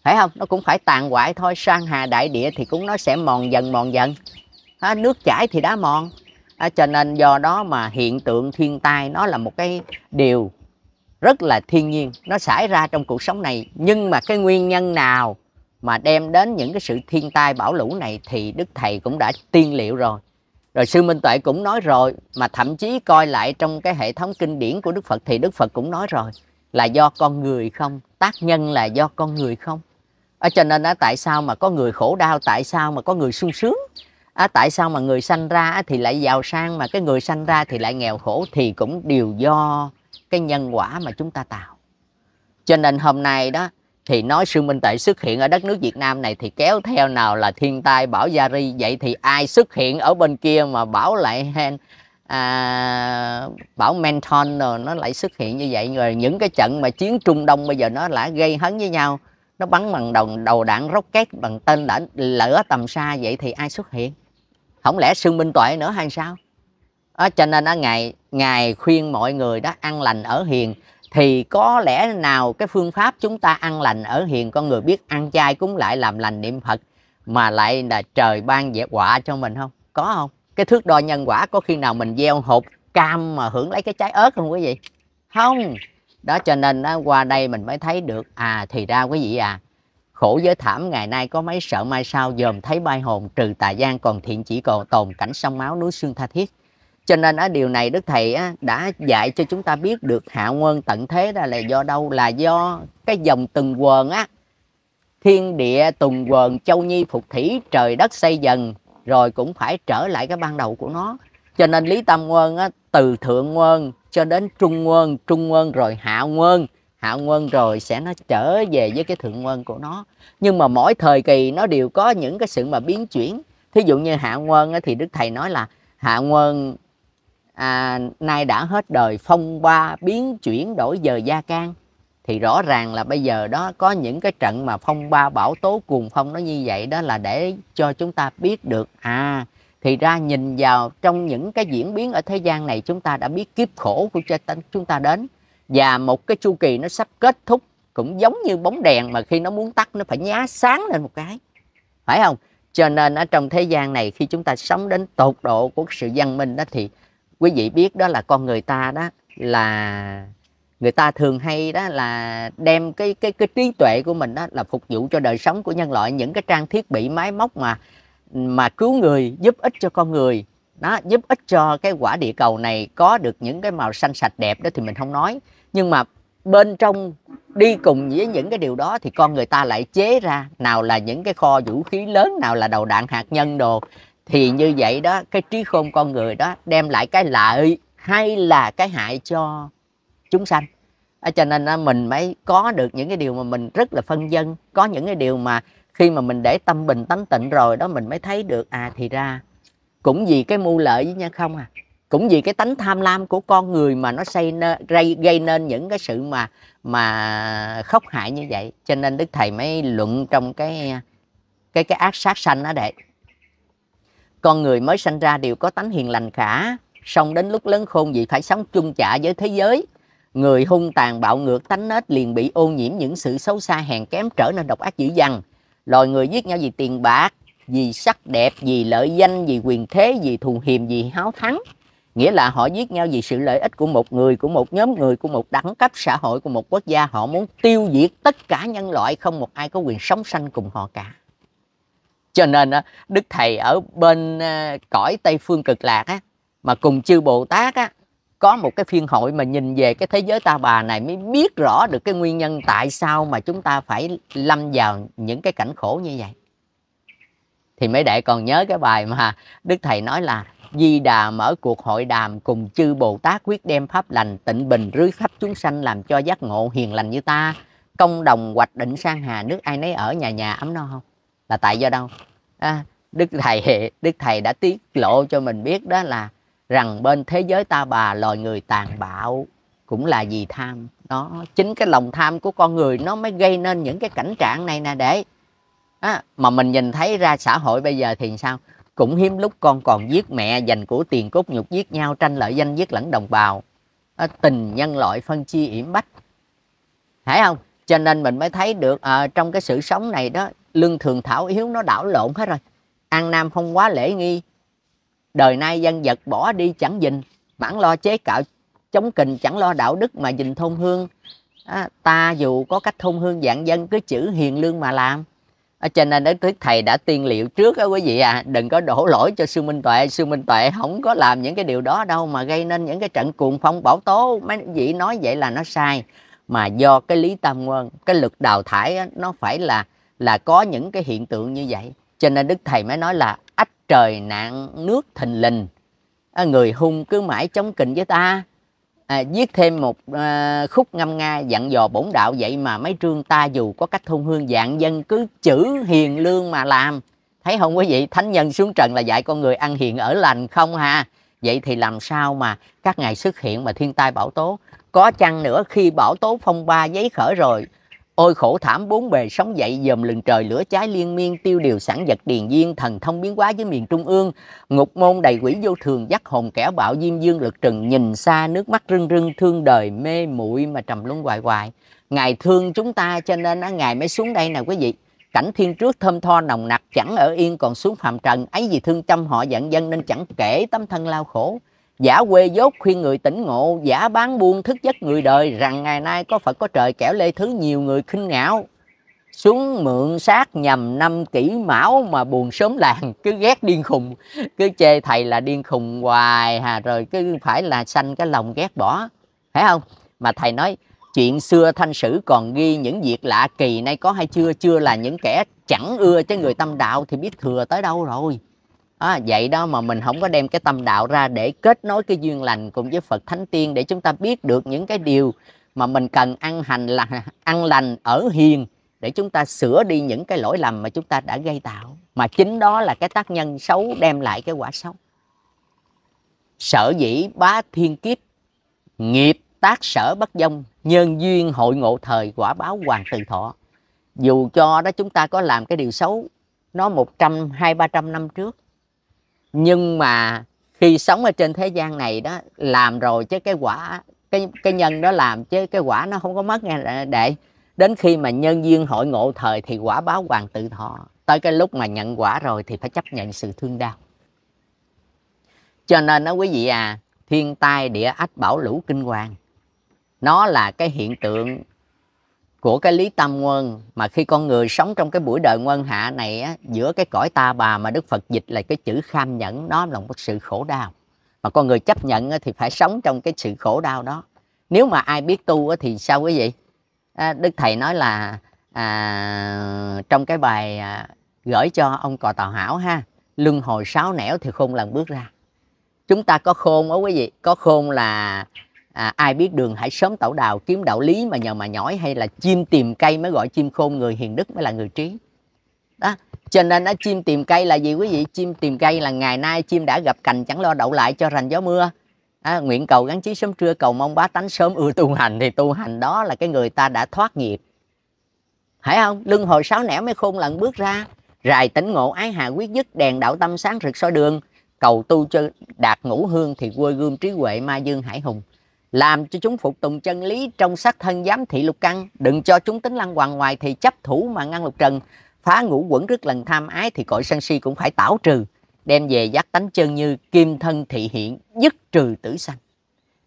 phải không nó cũng phải tàn hoại thôi sang hà đại địa thì cũng nó sẽ mòn dần mòn dần à, nước chảy thì đá mòn à, cho nên do đó mà hiện tượng thiên tai nó là một cái điều rất là thiên nhiên nó xảy ra trong cuộc sống này nhưng mà cái nguyên nhân nào mà đem đến những cái sự thiên tai bão lũ này thì đức thầy cũng đã tiên liệu rồi rồi sư minh tuệ cũng nói rồi mà thậm chí coi lại trong cái hệ thống kinh điển của đức phật thì đức phật cũng nói rồi là do con người không tác nhân là do con người không à, cho nên á, tại sao mà có người khổ đau tại sao mà có người sung sướng à, tại sao mà người sanh ra thì lại giàu sang mà cái người sanh ra thì lại nghèo khổ thì cũng đều do cái nhân quả mà chúng ta tạo cho nên hôm nay đó thì nói sư minh tệ xuất hiện ở đất nước Việt Nam này thì kéo theo nào là thiên tai bảo gia ri vậy thì ai xuất hiện ở bên kia mà bảo lại hen à, bảo Menton rồi nó lại xuất hiện như vậy rồi những cái trận mà chiến Trung Đông bây giờ nó lại gây hấn với nhau nó bắn bằng đầu, đầu đạn rocket bằng tên đã lỡ tầm xa vậy thì ai xuất hiện không lẽ sư minh tuệ nữa hay sao à, cho nên ở ngày ngài khuyên mọi người đó ăn lành ở hiền thì có lẽ nào cái phương pháp chúng ta ăn lành ở hiền con người biết ăn chay cũng lại làm lành niệm phật mà lại là trời ban vẻ quả cho mình không có không cái thước đo nhân quả có khi nào mình gieo hộp cam mà hưởng lấy cái trái ớt không quý vị không đó cho nên đó, qua đây mình mới thấy được à thì ra quý vị à khổ giới thảm ngày nay có mấy sợ mai sao dòm thấy bay hồn trừ tà gian còn thiện chỉ còn tồn cảnh sông máu núi xương tha thiết cho nên ở điều này đức thầy á, đã dạy cho chúng ta biết được hạ nguyên tận thế đó là do đâu là do cái dòng từng quần á thiên địa tùng quần châu nhi phục thủy trời đất xây dần rồi cũng phải trở lại cái ban đầu của nó cho nên lý tam quân á, từ thượng quân cho đến trung quân trung quân rồi hạ quân hạ quân rồi sẽ nó trở về với cái thượng quân của nó nhưng mà mỗi thời kỳ nó đều có những cái sự mà biến chuyển thí dụ như hạ quân á, thì đức thầy nói là hạ quân à, nay đã hết đời phong ba biến chuyển đổi giờ gia can thì rõ ràng là bây giờ đó có những cái trận mà phong ba bão tố cuồng phong nó như vậy đó là để cho chúng ta biết được à thì ra nhìn vào trong những cái diễn biến ở thế gian này chúng ta đã biết kiếp khổ của chúng ta đến và một cái chu kỳ nó sắp kết thúc cũng giống như bóng đèn mà khi nó muốn tắt nó phải nhá sáng lên một cái phải không cho nên ở trong thế gian này khi chúng ta sống đến tột độ của sự văn minh đó thì quý vị biết đó là con người ta đó là người ta thường hay đó là đem cái cái cái trí tuệ của mình đó là phục vụ cho đời sống của nhân loại những cái trang thiết bị máy móc mà mà cứu người giúp ích cho con người đó giúp ích cho cái quả địa cầu này có được những cái màu xanh sạch đẹp đó thì mình không nói nhưng mà bên trong đi cùng với những cái điều đó thì con người ta lại chế ra nào là những cái kho vũ khí lớn nào là đầu đạn hạt nhân đồ thì như vậy đó cái trí khôn con người đó đem lại cái lợi hay là cái hại cho chúng sanh à, cho nên à, mình mới có được những cái điều mà mình rất là phân dân có những cái điều mà khi mà mình để tâm bình tánh tịnh rồi đó mình mới thấy được à thì ra cũng vì cái mưu lợi với nhau không à cũng vì cái tánh tham lam của con người mà nó xây nên, gây, gây nên những cái sự mà mà khốc hại như vậy cho nên đức thầy mới luận trong cái cái cái ác sát sanh đó đấy con người mới sanh ra đều có tánh hiền lành khả song đến lúc lớn khôn vì phải sống chung chả với thế giới người hung tàn bạo ngược tánh nết liền bị ô nhiễm những sự xấu xa hèn kém trở nên độc ác dữ dằn loài người giết nhau vì tiền bạc vì sắc đẹp vì lợi danh vì quyền thế vì thù hiềm vì háo thắng nghĩa là họ giết nhau vì sự lợi ích của một người của một nhóm người của một đẳng cấp xã hội của một quốc gia họ muốn tiêu diệt tất cả nhân loại không một ai có quyền sống sanh cùng họ cả cho nên đức thầy ở bên à, cõi tây phương cực lạc á mà cùng chư bồ tát á có một cái phiên hội mà nhìn về cái thế giới ta bà này mới biết rõ được cái nguyên nhân tại sao mà chúng ta phải lâm vào những cái cảnh khổ như vậy thì mấy đệ còn nhớ cái bài mà đức thầy nói là di đà mở cuộc hội đàm cùng chư bồ tát quyết đem pháp lành tịnh bình rưới khắp chúng sanh làm cho giác ngộ hiền lành như ta công đồng hoạch định sang hà nước ai nấy ở nhà nhà ấm no không là tại do đâu à, đức thầy đức thầy đã tiết lộ cho mình biết đó là rằng bên thế giới ta bà loài người tàn bạo cũng là vì tham nó chính cái lòng tham của con người nó mới gây nên những cái cảnh trạng này nè để à, mà mình nhìn thấy ra xã hội bây giờ thì sao cũng hiếm lúc con còn giết mẹ dành của tiền cốt nhục giết nhau tranh lợi danh giết lẫn đồng bào à, tình nhân loại phân chia yểm bách phải không cho nên mình mới thấy được à, trong cái sự sống này đó lương thường thảo yếu nó đảo lộn hết rồi ăn nam không quá lễ nghi đời nay dân vật bỏ đi chẳng dình mãn lo chế cạo chống kình chẳng lo đạo đức mà dình thôn hương à, ta dù có cách thôn hương dạng dân cứ chữ hiền lương mà làm à, cho nên thuyết thầy đã tiên liệu trước đó quý vị à đừng có đổ lỗi cho sư minh tuệ sư minh tuệ không có làm những cái điều đó đâu mà gây nên những cái trận cuồng phong bảo tố mấy vị nói vậy là nó sai mà do cái lý tam quân, cái lực đào thải đó, nó phải là là có những cái hiện tượng như vậy cho nên đức thầy mới nói là ách trời nạn nước thình lình à, người hung cứ mãi chống kình với ta à, viết thêm một à, khúc ngâm nga dặn dò bổn đạo vậy mà mấy trương ta dù có cách thôn hương dạng dân cứ chữ hiền lương mà làm thấy không quý vị thánh nhân xuống trần là dạy con người ăn hiền ở lành không ha vậy thì làm sao mà các ngài xuất hiện mà thiên tai bão tố có chăng nữa khi bão tố phong ba giấy khởi rồi Ôi khổ thảm bốn bề sóng dậy dầm lừng trời lửa cháy liên miên tiêu điều sản vật điền duyên thần thông biến hóa với miền trung ương. Ngục môn đầy quỷ vô thường dắt hồn kẻ bạo diêm dương lực trừng nhìn xa nước mắt rưng rưng thương đời mê muội mà trầm luân hoài hoài. Ngài thương chúng ta cho nên á, Ngài mới xuống đây nè quý vị. Cảnh thiên trước thơm tho nồng nặc chẳng ở yên còn xuống phàm trần ấy vì thương chăm họ giận dân nên chẳng kể tấm thân lao khổ. Giả quê dốt khuyên người tỉnh ngộ, giả bán buôn thức giấc người đời rằng ngày nay có Phật có trời kẻo lê thứ nhiều người khinh ngạo. Xuống mượn sát nhầm năm kỷ mão mà buồn sớm làng, cứ ghét điên khùng, cứ chê thầy là điên khùng hoài hà rồi cứ phải là sanh cái lòng ghét bỏ. Phải không? Mà thầy nói chuyện xưa thanh sử còn ghi những việc lạ kỳ nay có hay chưa chưa là những kẻ chẳng ưa cho người tâm đạo thì biết thừa tới đâu rồi À, vậy đó mà mình không có đem cái tâm đạo ra để kết nối cái duyên lành cùng với Phật Thánh Tiên để chúng ta biết được những cái điều mà mình cần ăn hành là ăn lành ở hiền để chúng ta sửa đi những cái lỗi lầm mà chúng ta đã gây tạo mà chính đó là cái tác nhân xấu đem lại cái quả xấu sở dĩ bá thiên kiếp nghiệp tác sở bất dông nhân duyên hội ngộ thời quả báo hoàng từ thọ dù cho đó chúng ta có làm cái điều xấu nó một trăm hai ba trăm năm trước nhưng mà khi sống ở trên thế gian này đó làm rồi chứ cái quả cái cái nhân đó làm chứ cái quả nó không có mất nghe để đến khi mà nhân duyên hội ngộ thời thì quả báo hoàng tự thọ tới cái lúc mà nhận quả rồi thì phải chấp nhận sự thương đau cho nên đó quý vị à thiên tai địa ách bảo lũ kinh hoàng nó là cái hiện tượng của cái lý tam quân mà khi con người sống trong cái buổi đời quân hạ này á, giữa cái cõi ta bà mà đức phật dịch là cái chữ kham nhẫn đó là một sự khổ đau mà con người chấp nhận á, thì phải sống trong cái sự khổ đau đó nếu mà ai biết tu á, thì sao quý vị à, đức thầy nói là à, trong cái bài à, gửi cho ông cò tào hảo ha luân hồi sáu nẻo thì khôn lần bước ra chúng ta có khôn đó quý vị có khôn là à, ai biết đường hãy sớm tẩu đào kiếm đạo lý mà nhờ mà nhỏi hay là chim tìm cây mới gọi chim khôn người hiền đức mới là người trí đó cho nên á, chim tìm cây là gì quý vị chim tìm cây là ngày nay chim đã gặp cành chẳng lo đậu lại cho rành gió mưa à, nguyện cầu gắn chí sớm trưa cầu mong bá tánh sớm ưa tu hành thì tu hành đó là cái người ta đã thoát nghiệp phải không lưng hồi sáu nẻo mới khôn lần bước ra rài tỉnh ngộ ái hà quyết dứt đèn đạo tâm sáng rực soi đường cầu tu cho đạt ngũ hương thì quê gươm trí huệ ma dương hải hùng làm cho chúng phục tùng chân lý trong sắc thân giám thị lục căn đừng cho chúng tính lăng hoàng ngoài thì chấp thủ mà ngăn lục trần phá ngũ quẩn rất lần tham ái thì cõi sân si cũng phải tảo trừ đem về giác tánh chân như kim thân thị hiện dứt trừ tử sanh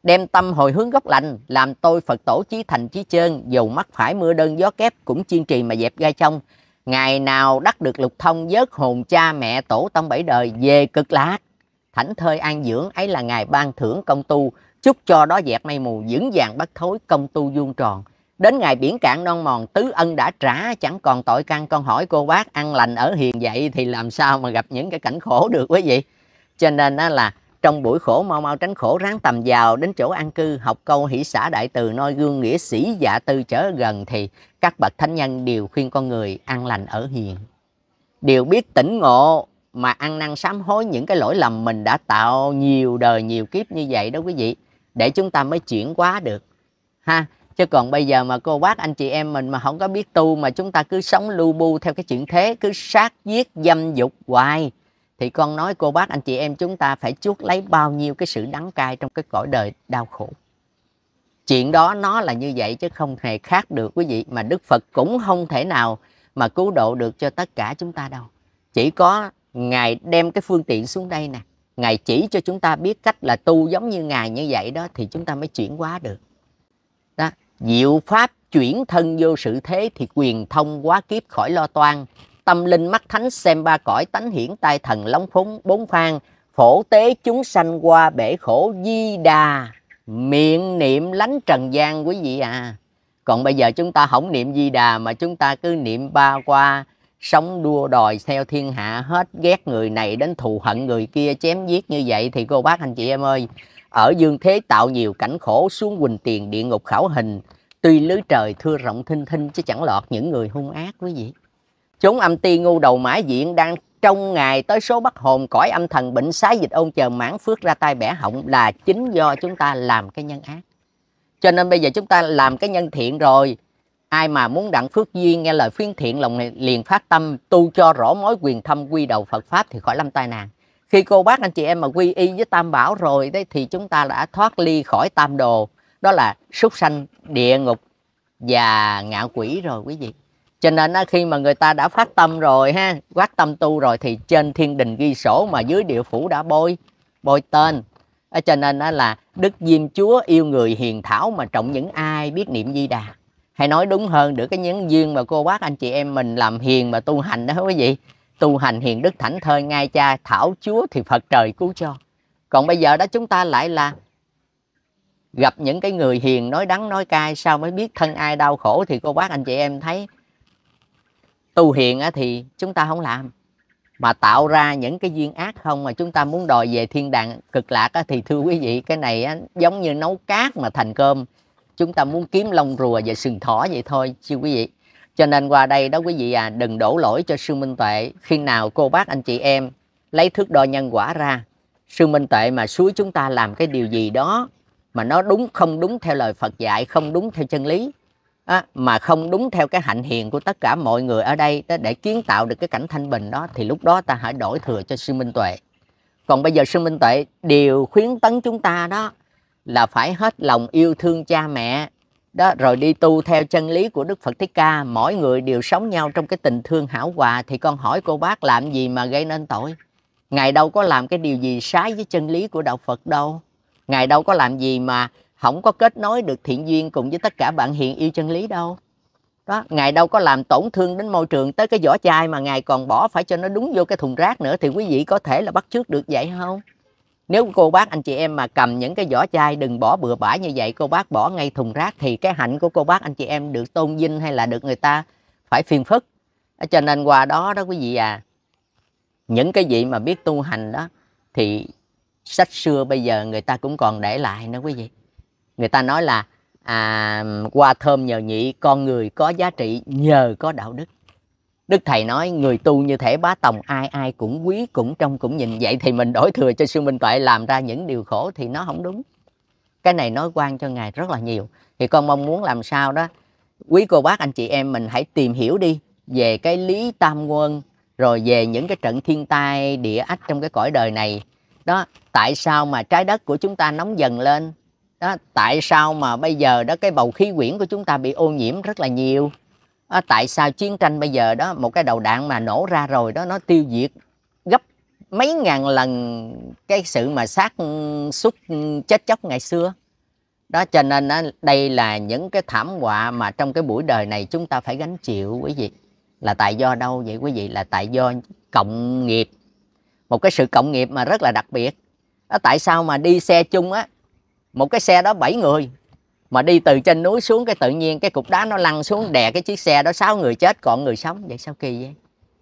đem tâm hồi hướng gốc lành làm tôi phật tổ chí thành chí chơn dầu mắt phải mưa đơn gió kép cũng kiên trì mà dẹp gai trong ngày nào đắc được lục thông vớt hồn cha mẹ tổ tông bảy đời về cực lạc thảnh thơi an dưỡng ấy là ngày ban thưởng công tu chúc cho đó dẹt mây mù vững vàng bắt thối công tu vuông tròn đến ngày biển cạn non mòn tứ ân đã trả chẳng còn tội căn con hỏi cô bác ăn lành ở hiền vậy thì làm sao mà gặp những cái cảnh khổ được quý vị cho nên á, là trong buổi khổ mau mau tránh khổ ráng tầm vào đến chỗ an cư học câu hỷ xã đại từ noi gương nghĩa sĩ dạ tư trở gần thì các bậc thánh nhân đều khuyên con người ăn lành ở hiền đều biết tỉnh ngộ mà ăn năn sám hối những cái lỗi lầm mình đã tạo nhiều đời nhiều kiếp như vậy đó quý vị để chúng ta mới chuyển hóa được ha chứ còn bây giờ mà cô bác anh chị em mình mà không có biết tu mà chúng ta cứ sống lu bu theo cái chuyện thế cứ sát giết dâm dục hoài thì con nói cô bác anh chị em chúng ta phải chuốc lấy bao nhiêu cái sự đắng cay trong cái cõi đời đau khổ chuyện đó nó là như vậy chứ không hề khác được quý vị mà đức phật cũng không thể nào mà cứu độ được cho tất cả chúng ta đâu chỉ có ngài đem cái phương tiện xuống đây nè Ngài chỉ cho chúng ta biết cách là tu giống như Ngài như vậy đó thì chúng ta mới chuyển hóa được. Đó. Diệu pháp chuyển thân vô sự thế thì quyền thông quá kiếp khỏi lo toan. Tâm linh mắt thánh xem ba cõi tánh hiển tai thần lóng phúng bốn phan. Phổ tế chúng sanh qua bể khổ di đà. Miệng niệm lánh trần gian quý vị à. Còn bây giờ chúng ta không niệm di đà mà chúng ta cứ niệm ba qua sống đua đòi theo thiên hạ hết ghét người này đến thù hận người kia chém giết như vậy thì cô bác anh chị em ơi ở dương thế tạo nhiều cảnh khổ xuống quỳnh tiền địa ngục khảo hình tuy lưới trời thưa rộng thinh thinh chứ chẳng lọt những người hung ác quý vị chúng âm ti ngu đầu mã diện đang trong ngày tới số bắt hồn cõi âm thần bệnh xá dịch ôn chờ mãn phước ra tay bẻ họng là chính do chúng ta làm cái nhân ác cho nên bây giờ chúng ta làm cái nhân thiện rồi ai mà muốn đặng phước duyên nghe lời phiên thiện lòng liền phát tâm tu cho rõ mối quyền thâm quy đầu Phật pháp thì khỏi lâm tai nạn khi cô bác anh chị em mà quy y với tam bảo rồi đấy thì chúng ta đã thoát ly khỏi tam đồ đó là súc sanh địa ngục và ngạ quỷ rồi quý vị cho nên khi mà người ta đã phát tâm rồi ha quát tâm tu rồi thì trên thiên đình ghi sổ mà dưới địa phủ đã bôi bôi tên cho nên là đức diêm chúa yêu người hiền thảo mà trọng những ai biết niệm di đà hay nói đúng hơn được cái nhân duyên mà cô bác anh chị em mình làm hiền mà tu hành đó quý vị tu hành hiền đức thảnh thơi ngay cha thảo chúa thì phật trời cứu cho còn bây giờ đó chúng ta lại là gặp những cái người hiền nói đắng nói cay sao mới biết thân ai đau khổ thì cô bác anh chị em thấy tu hiền thì chúng ta không làm mà tạo ra những cái duyên ác không mà chúng ta muốn đòi về thiên đàng cực lạc thì thưa quý vị cái này giống như nấu cát mà thành cơm chúng ta muốn kiếm lông rùa và sừng thỏ vậy thôi chứ quý vị cho nên qua đây đó quý vị à đừng đổ lỗi cho sư minh tuệ khi nào cô bác anh chị em lấy thước đo nhân quả ra sư minh tuệ mà suối chúng ta làm cái điều gì đó mà nó đúng không đúng theo lời phật dạy không đúng theo chân lý á, mà không đúng theo cái hạnh hiền của tất cả mọi người ở đây để kiến tạo được cái cảnh thanh bình đó thì lúc đó ta hãy đổi thừa cho sư minh tuệ còn bây giờ sư minh tuệ điều khuyến tấn chúng ta đó là phải hết lòng yêu thương cha mẹ đó rồi đi tu theo chân lý của Đức Phật Thích Ca mỗi người đều sống nhau trong cái tình thương hảo hòa thì con hỏi cô bác làm gì mà gây nên tội ngài đâu có làm cái điều gì trái với chân lý của đạo Phật đâu ngài đâu có làm gì mà không có kết nối được thiện duyên cùng với tất cả bạn hiện yêu chân lý đâu đó ngài đâu có làm tổn thương đến môi trường tới cái vỏ chai mà ngài còn bỏ phải cho nó đúng vô cái thùng rác nữa thì quý vị có thể là bắt chước được vậy không nếu cô bác anh chị em mà cầm những cái vỏ chai đừng bỏ bừa bãi như vậy cô bác bỏ ngay thùng rác thì cái hạnh của cô bác anh chị em được tôn vinh hay là được người ta phải phiền phức cho nên qua đó đó quý vị à những cái gì mà biết tu hành đó thì sách xưa bây giờ người ta cũng còn để lại nữa quý vị người ta nói là à, qua thơm nhờ nhị con người có giá trị nhờ có đạo đức Đức Thầy nói người tu như thể bá tòng ai ai cũng quý, cũng trong, cũng nhìn. Vậy thì mình đổi thừa cho sư Minh Tuệ làm ra những điều khổ thì nó không đúng. Cái này nói quan cho Ngài rất là nhiều. Thì con mong muốn làm sao đó, quý cô bác anh chị em mình hãy tìm hiểu đi về cái lý tam quân, rồi về những cái trận thiên tai địa ách trong cái cõi đời này. Đó, tại sao mà trái đất của chúng ta nóng dần lên? Đó, tại sao mà bây giờ đó cái bầu khí quyển của chúng ta bị ô nhiễm rất là nhiều? à, tại sao chiến tranh bây giờ đó một cái đầu đạn mà nổ ra rồi đó nó tiêu diệt gấp mấy ngàn lần cái sự mà sát xuất chết chóc ngày xưa đó cho nên đó, đây là những cái thảm họa mà trong cái buổi đời này chúng ta phải gánh chịu quý vị là tại do đâu vậy quý vị là tại do cộng nghiệp một cái sự cộng nghiệp mà rất là đặc biệt đó, tại sao mà đi xe chung á một cái xe đó 7 người mà đi từ trên núi xuống cái tự nhiên cái cục đá nó lăn xuống đè cái chiếc xe đó sáu người chết còn người sống vậy sao kỳ vậy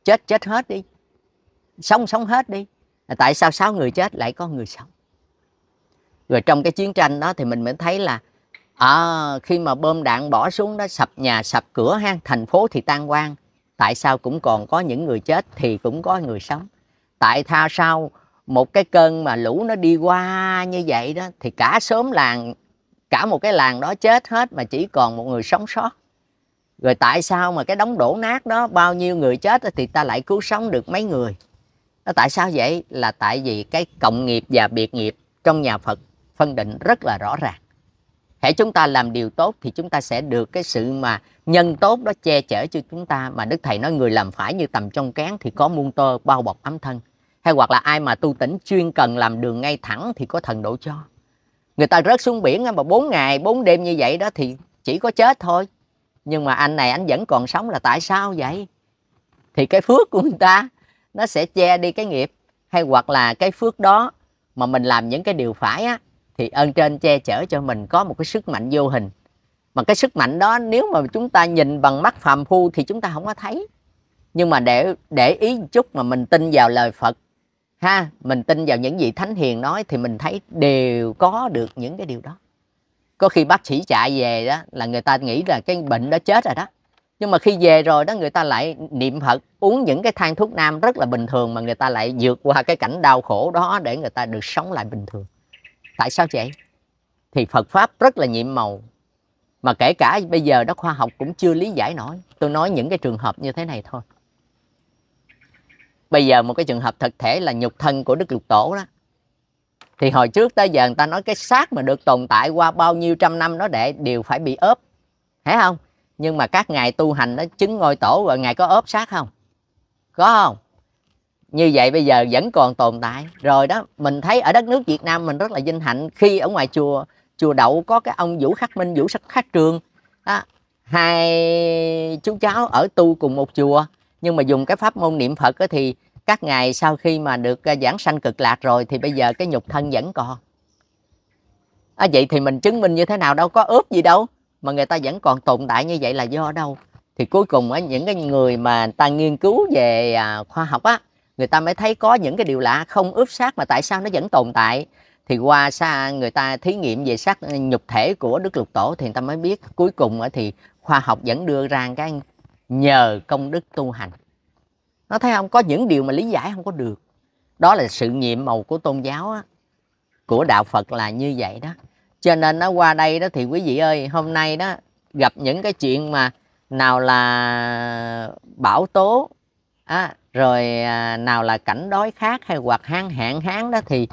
chết chết hết đi sống sống hết đi tại sao sáu người chết lại có người sống rồi trong cái chiến tranh đó thì mình mới thấy là à, khi mà bom đạn bỏ xuống đó sập nhà sập cửa ha thành phố thì tan hoang tại sao cũng còn có những người chết thì cũng có người sống tại tha sao một cái cơn mà lũ nó đi qua như vậy đó thì cả xóm làng cả một cái làng đó chết hết mà chỉ còn một người sống sót rồi tại sao mà cái đống đổ nát đó bao nhiêu người chết thì ta lại cứu sống được mấy người nó tại sao vậy là tại vì cái cộng nghiệp và biệt nghiệp trong nhà phật phân định rất là rõ ràng hãy chúng ta làm điều tốt thì chúng ta sẽ được cái sự mà nhân tốt đó che chở cho chúng ta mà đức thầy nói người làm phải như tầm trong kén thì có muôn tơ bao bọc ấm thân hay hoặc là ai mà tu tỉnh chuyên cần làm đường ngay thẳng thì có thần độ cho người ta rớt xuống biển mà bốn ngày bốn đêm như vậy đó thì chỉ có chết thôi nhưng mà anh này anh vẫn còn sống là tại sao vậy thì cái phước của người ta nó sẽ che đi cái nghiệp hay hoặc là cái phước đó mà mình làm những cái điều phải á thì ơn trên che chở cho mình có một cái sức mạnh vô hình mà cái sức mạnh đó nếu mà chúng ta nhìn bằng mắt phàm phu thì chúng ta không có thấy nhưng mà để để ý một chút mà mình tin vào lời Phật ha mình tin vào những gì thánh hiền nói thì mình thấy đều có được những cái điều đó có khi bác sĩ chạy về đó là người ta nghĩ là cái bệnh đó chết rồi đó nhưng mà khi về rồi đó người ta lại niệm phật uống những cái thang thuốc nam rất là bình thường mà người ta lại vượt qua cái cảnh đau khổ đó để người ta được sống lại bình thường tại sao vậy thì phật pháp rất là nhiệm màu mà kể cả bây giờ đó khoa học cũng chưa lý giải nổi tôi nói những cái trường hợp như thế này thôi bây giờ một cái trường hợp thực thể là nhục thân của đức lục tổ đó thì hồi trước tới giờ người ta nói cái xác mà được tồn tại qua bao nhiêu trăm năm nó để đều phải bị ốp thấy không nhưng mà các ngài tu hành nó chứng ngôi tổ rồi ngài có ốp xác không có không như vậy bây giờ vẫn còn tồn tại rồi đó mình thấy ở đất nước việt nam mình rất là vinh hạnh khi ở ngoài chùa chùa đậu có cái ông vũ khắc minh vũ khắc trường đó hai chú cháu ở tu cùng một chùa nhưng mà dùng cái pháp môn niệm phật thì các ngài sau khi mà được à, giảng sanh cực lạc rồi thì bây giờ cái nhục thân vẫn còn à, vậy thì mình chứng minh như thế nào đâu có ướp gì đâu mà người ta vẫn còn tồn tại như vậy là do đâu thì cuối cùng á, những cái người mà ta nghiên cứu về à, khoa học á người ta mới thấy có những cái điều lạ không ướp xác mà tại sao nó vẫn tồn tại thì qua xa người ta thí nghiệm về xác à, nhục thể của đức lục tổ thì người ta mới biết cuối cùng thì khoa học vẫn đưa ra cái nhờ công đức tu hành nó thấy không có những điều mà lý giải không có được đó là sự nhiệm màu của tôn giáo á, của đạo phật là như vậy đó cho nên nó qua đây đó thì quý vị ơi hôm nay đó gặp những cái chuyện mà nào là bão tố à, rồi nào là cảnh đói khát hay hoặc hang hạn hán đó thì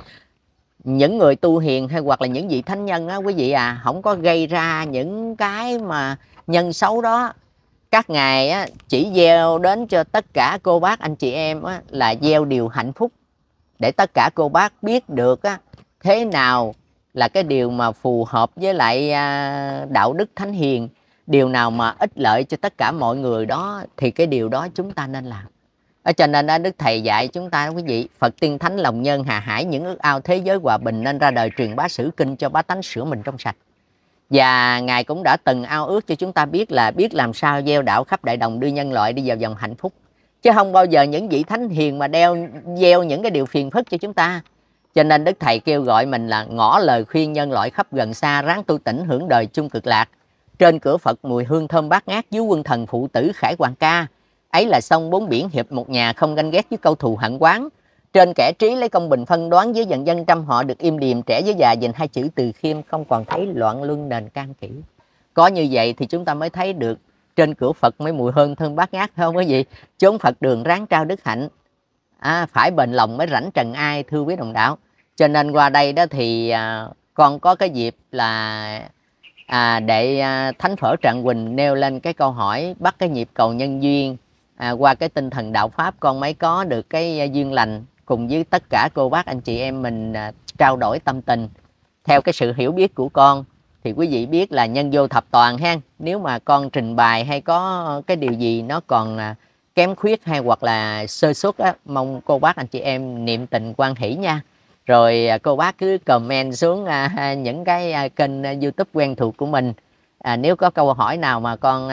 những người tu hiền hay hoặc là những vị thánh nhân á quý vị à không có gây ra những cái mà nhân xấu đó các ngài á, chỉ gieo đến cho tất cả cô bác anh chị em á, là gieo điều hạnh phúc để tất cả cô bác biết được á, thế nào là cái điều mà phù hợp với lại à, đạo đức thánh hiền điều nào mà ích lợi cho tất cả mọi người đó thì cái điều đó chúng ta nên làm ở cho nên đức thầy dạy chúng ta quý vị phật tiên thánh lòng nhân hà hải những ước ao thế giới hòa bình nên ra đời truyền bá sử kinh cho bá tánh sửa mình trong sạch và Ngài cũng đã từng ao ước cho chúng ta biết là biết làm sao gieo đạo khắp đại đồng đưa nhân loại đi vào dòng hạnh phúc. Chứ không bao giờ những vị thánh hiền mà đeo gieo những cái điều phiền phức cho chúng ta. Cho nên Đức Thầy kêu gọi mình là ngõ lời khuyên nhân loại khắp gần xa ráng tu tỉnh hưởng đời chung cực lạc. Trên cửa Phật mùi hương thơm bát ngát dưới quân thần phụ tử Khải Hoàng Ca. Ấy là sông bốn biển hiệp một nhà không ganh ghét với câu thù hận quán trên kẻ trí lấy công bình phân đoán với dân dân trăm họ được im điềm trẻ với già dành hai chữ từ khiêm không còn thấy loạn luân nền can kỹ. Có như vậy thì chúng ta mới thấy được trên cửa Phật mới mùi hương thân bát ngát không quý vị. Chốn Phật đường ráng trao đức hạnh. À, phải bền lòng mới rảnh trần ai thưa quý đồng đạo. Cho nên qua đây đó thì à, con có cái dịp là à, để à, Thánh Phở Trạng Quỳnh nêu lên cái câu hỏi bắt cái nhịp cầu nhân duyên à, qua cái tinh thần đạo Pháp con mới có được cái à, duyên lành cùng với tất cả cô bác anh chị em mình à, trao đổi tâm tình theo cái sự hiểu biết của con thì quý vị biết là nhân vô thập toàn ha nếu mà con trình bày hay có cái điều gì nó còn à, kém khuyết hay hoặc là sơ suất á mong cô bác anh chị em niệm tình quan hỷ nha rồi à, cô bác cứ comment xuống những cái kênh youtube quen thuộc của mình à, nếu có câu hỏi nào mà con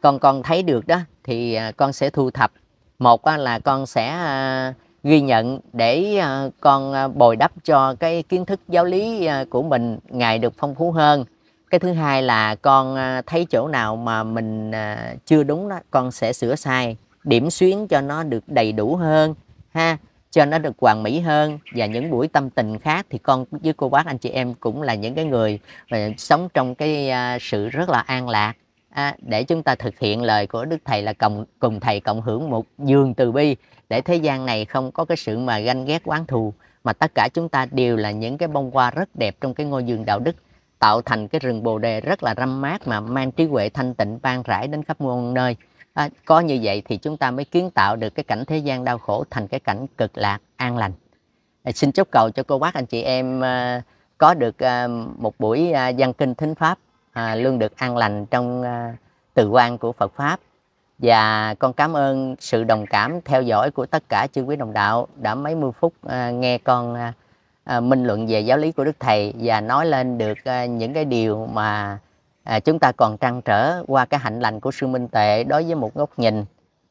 con con thấy được đó thì con sẽ thu thập một là con sẽ ghi nhận để à, con à, bồi đắp cho cái kiến thức giáo lý à, của mình ngày được phong phú hơn cái thứ hai là con thấy chỗ nào mà mình chưa đúng đó con sẽ sửa sai điểm xuyến cho nó được đầy đủ hơn ha cho nó được hoàn mỹ hơn và những buổi tâm tình khác thì con với cô bác anh chị em cũng là những cái người mà sống trong cái sự rất là an lạc à, để chúng ta thực hiện lời của đức thầy là cùng cùng thầy cộng hưởng một giường từ bi để thế gian này không có cái sự mà ganh ghét oán thù mà tất cả chúng ta đều là những cái bông hoa rất đẹp trong cái ngôi vườn đạo đức tạo thành cái rừng bồ đề rất là râm mát mà mang trí huệ thanh tịnh ban rải đến khắp muôn nơi à, có như vậy thì chúng ta mới kiến tạo được cái cảnh thế gian đau khổ thành cái cảnh cực lạc an lành à, xin chúc cầu cho cô bác anh chị em à, có được à, một buổi à, văn kinh thính pháp à, luôn được an lành trong à, từ quan của Phật Pháp. Và con cảm ơn sự đồng cảm theo dõi của tất cả chư quý đồng đạo đã mấy mươi phút à, nghe con à, à, minh luận về giáo lý của Đức Thầy và nói lên được à, những cái điều mà à, chúng ta còn trăn trở qua cái hạnh lành của sư Minh Tệ đối với một góc nhìn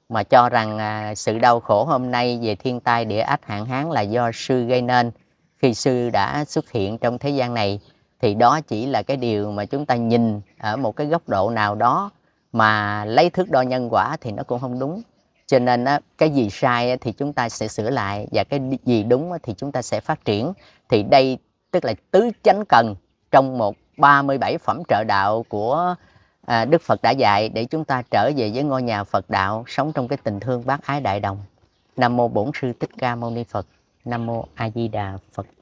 mà cho rằng à, sự đau khổ hôm nay về thiên tai địa ách hạn hán là do sư gây nên khi sư đã xuất hiện trong thế gian này thì đó chỉ là cái điều mà chúng ta nhìn ở một cái góc độ nào đó mà lấy thước đo nhân quả thì nó cũng không đúng cho nên á, cái gì sai thì chúng ta sẽ sửa lại và cái gì đúng thì chúng ta sẽ phát triển thì đây tức là tứ chánh cần trong một 37 phẩm trợ đạo của à, Đức Phật đã dạy để chúng ta trở về với ngôi nhà Phật đạo sống trong cái tình thương bác ái đại đồng Nam mô Bổn sư Thích Ca Mâu Ni Phật Nam mô A Di Đà Phật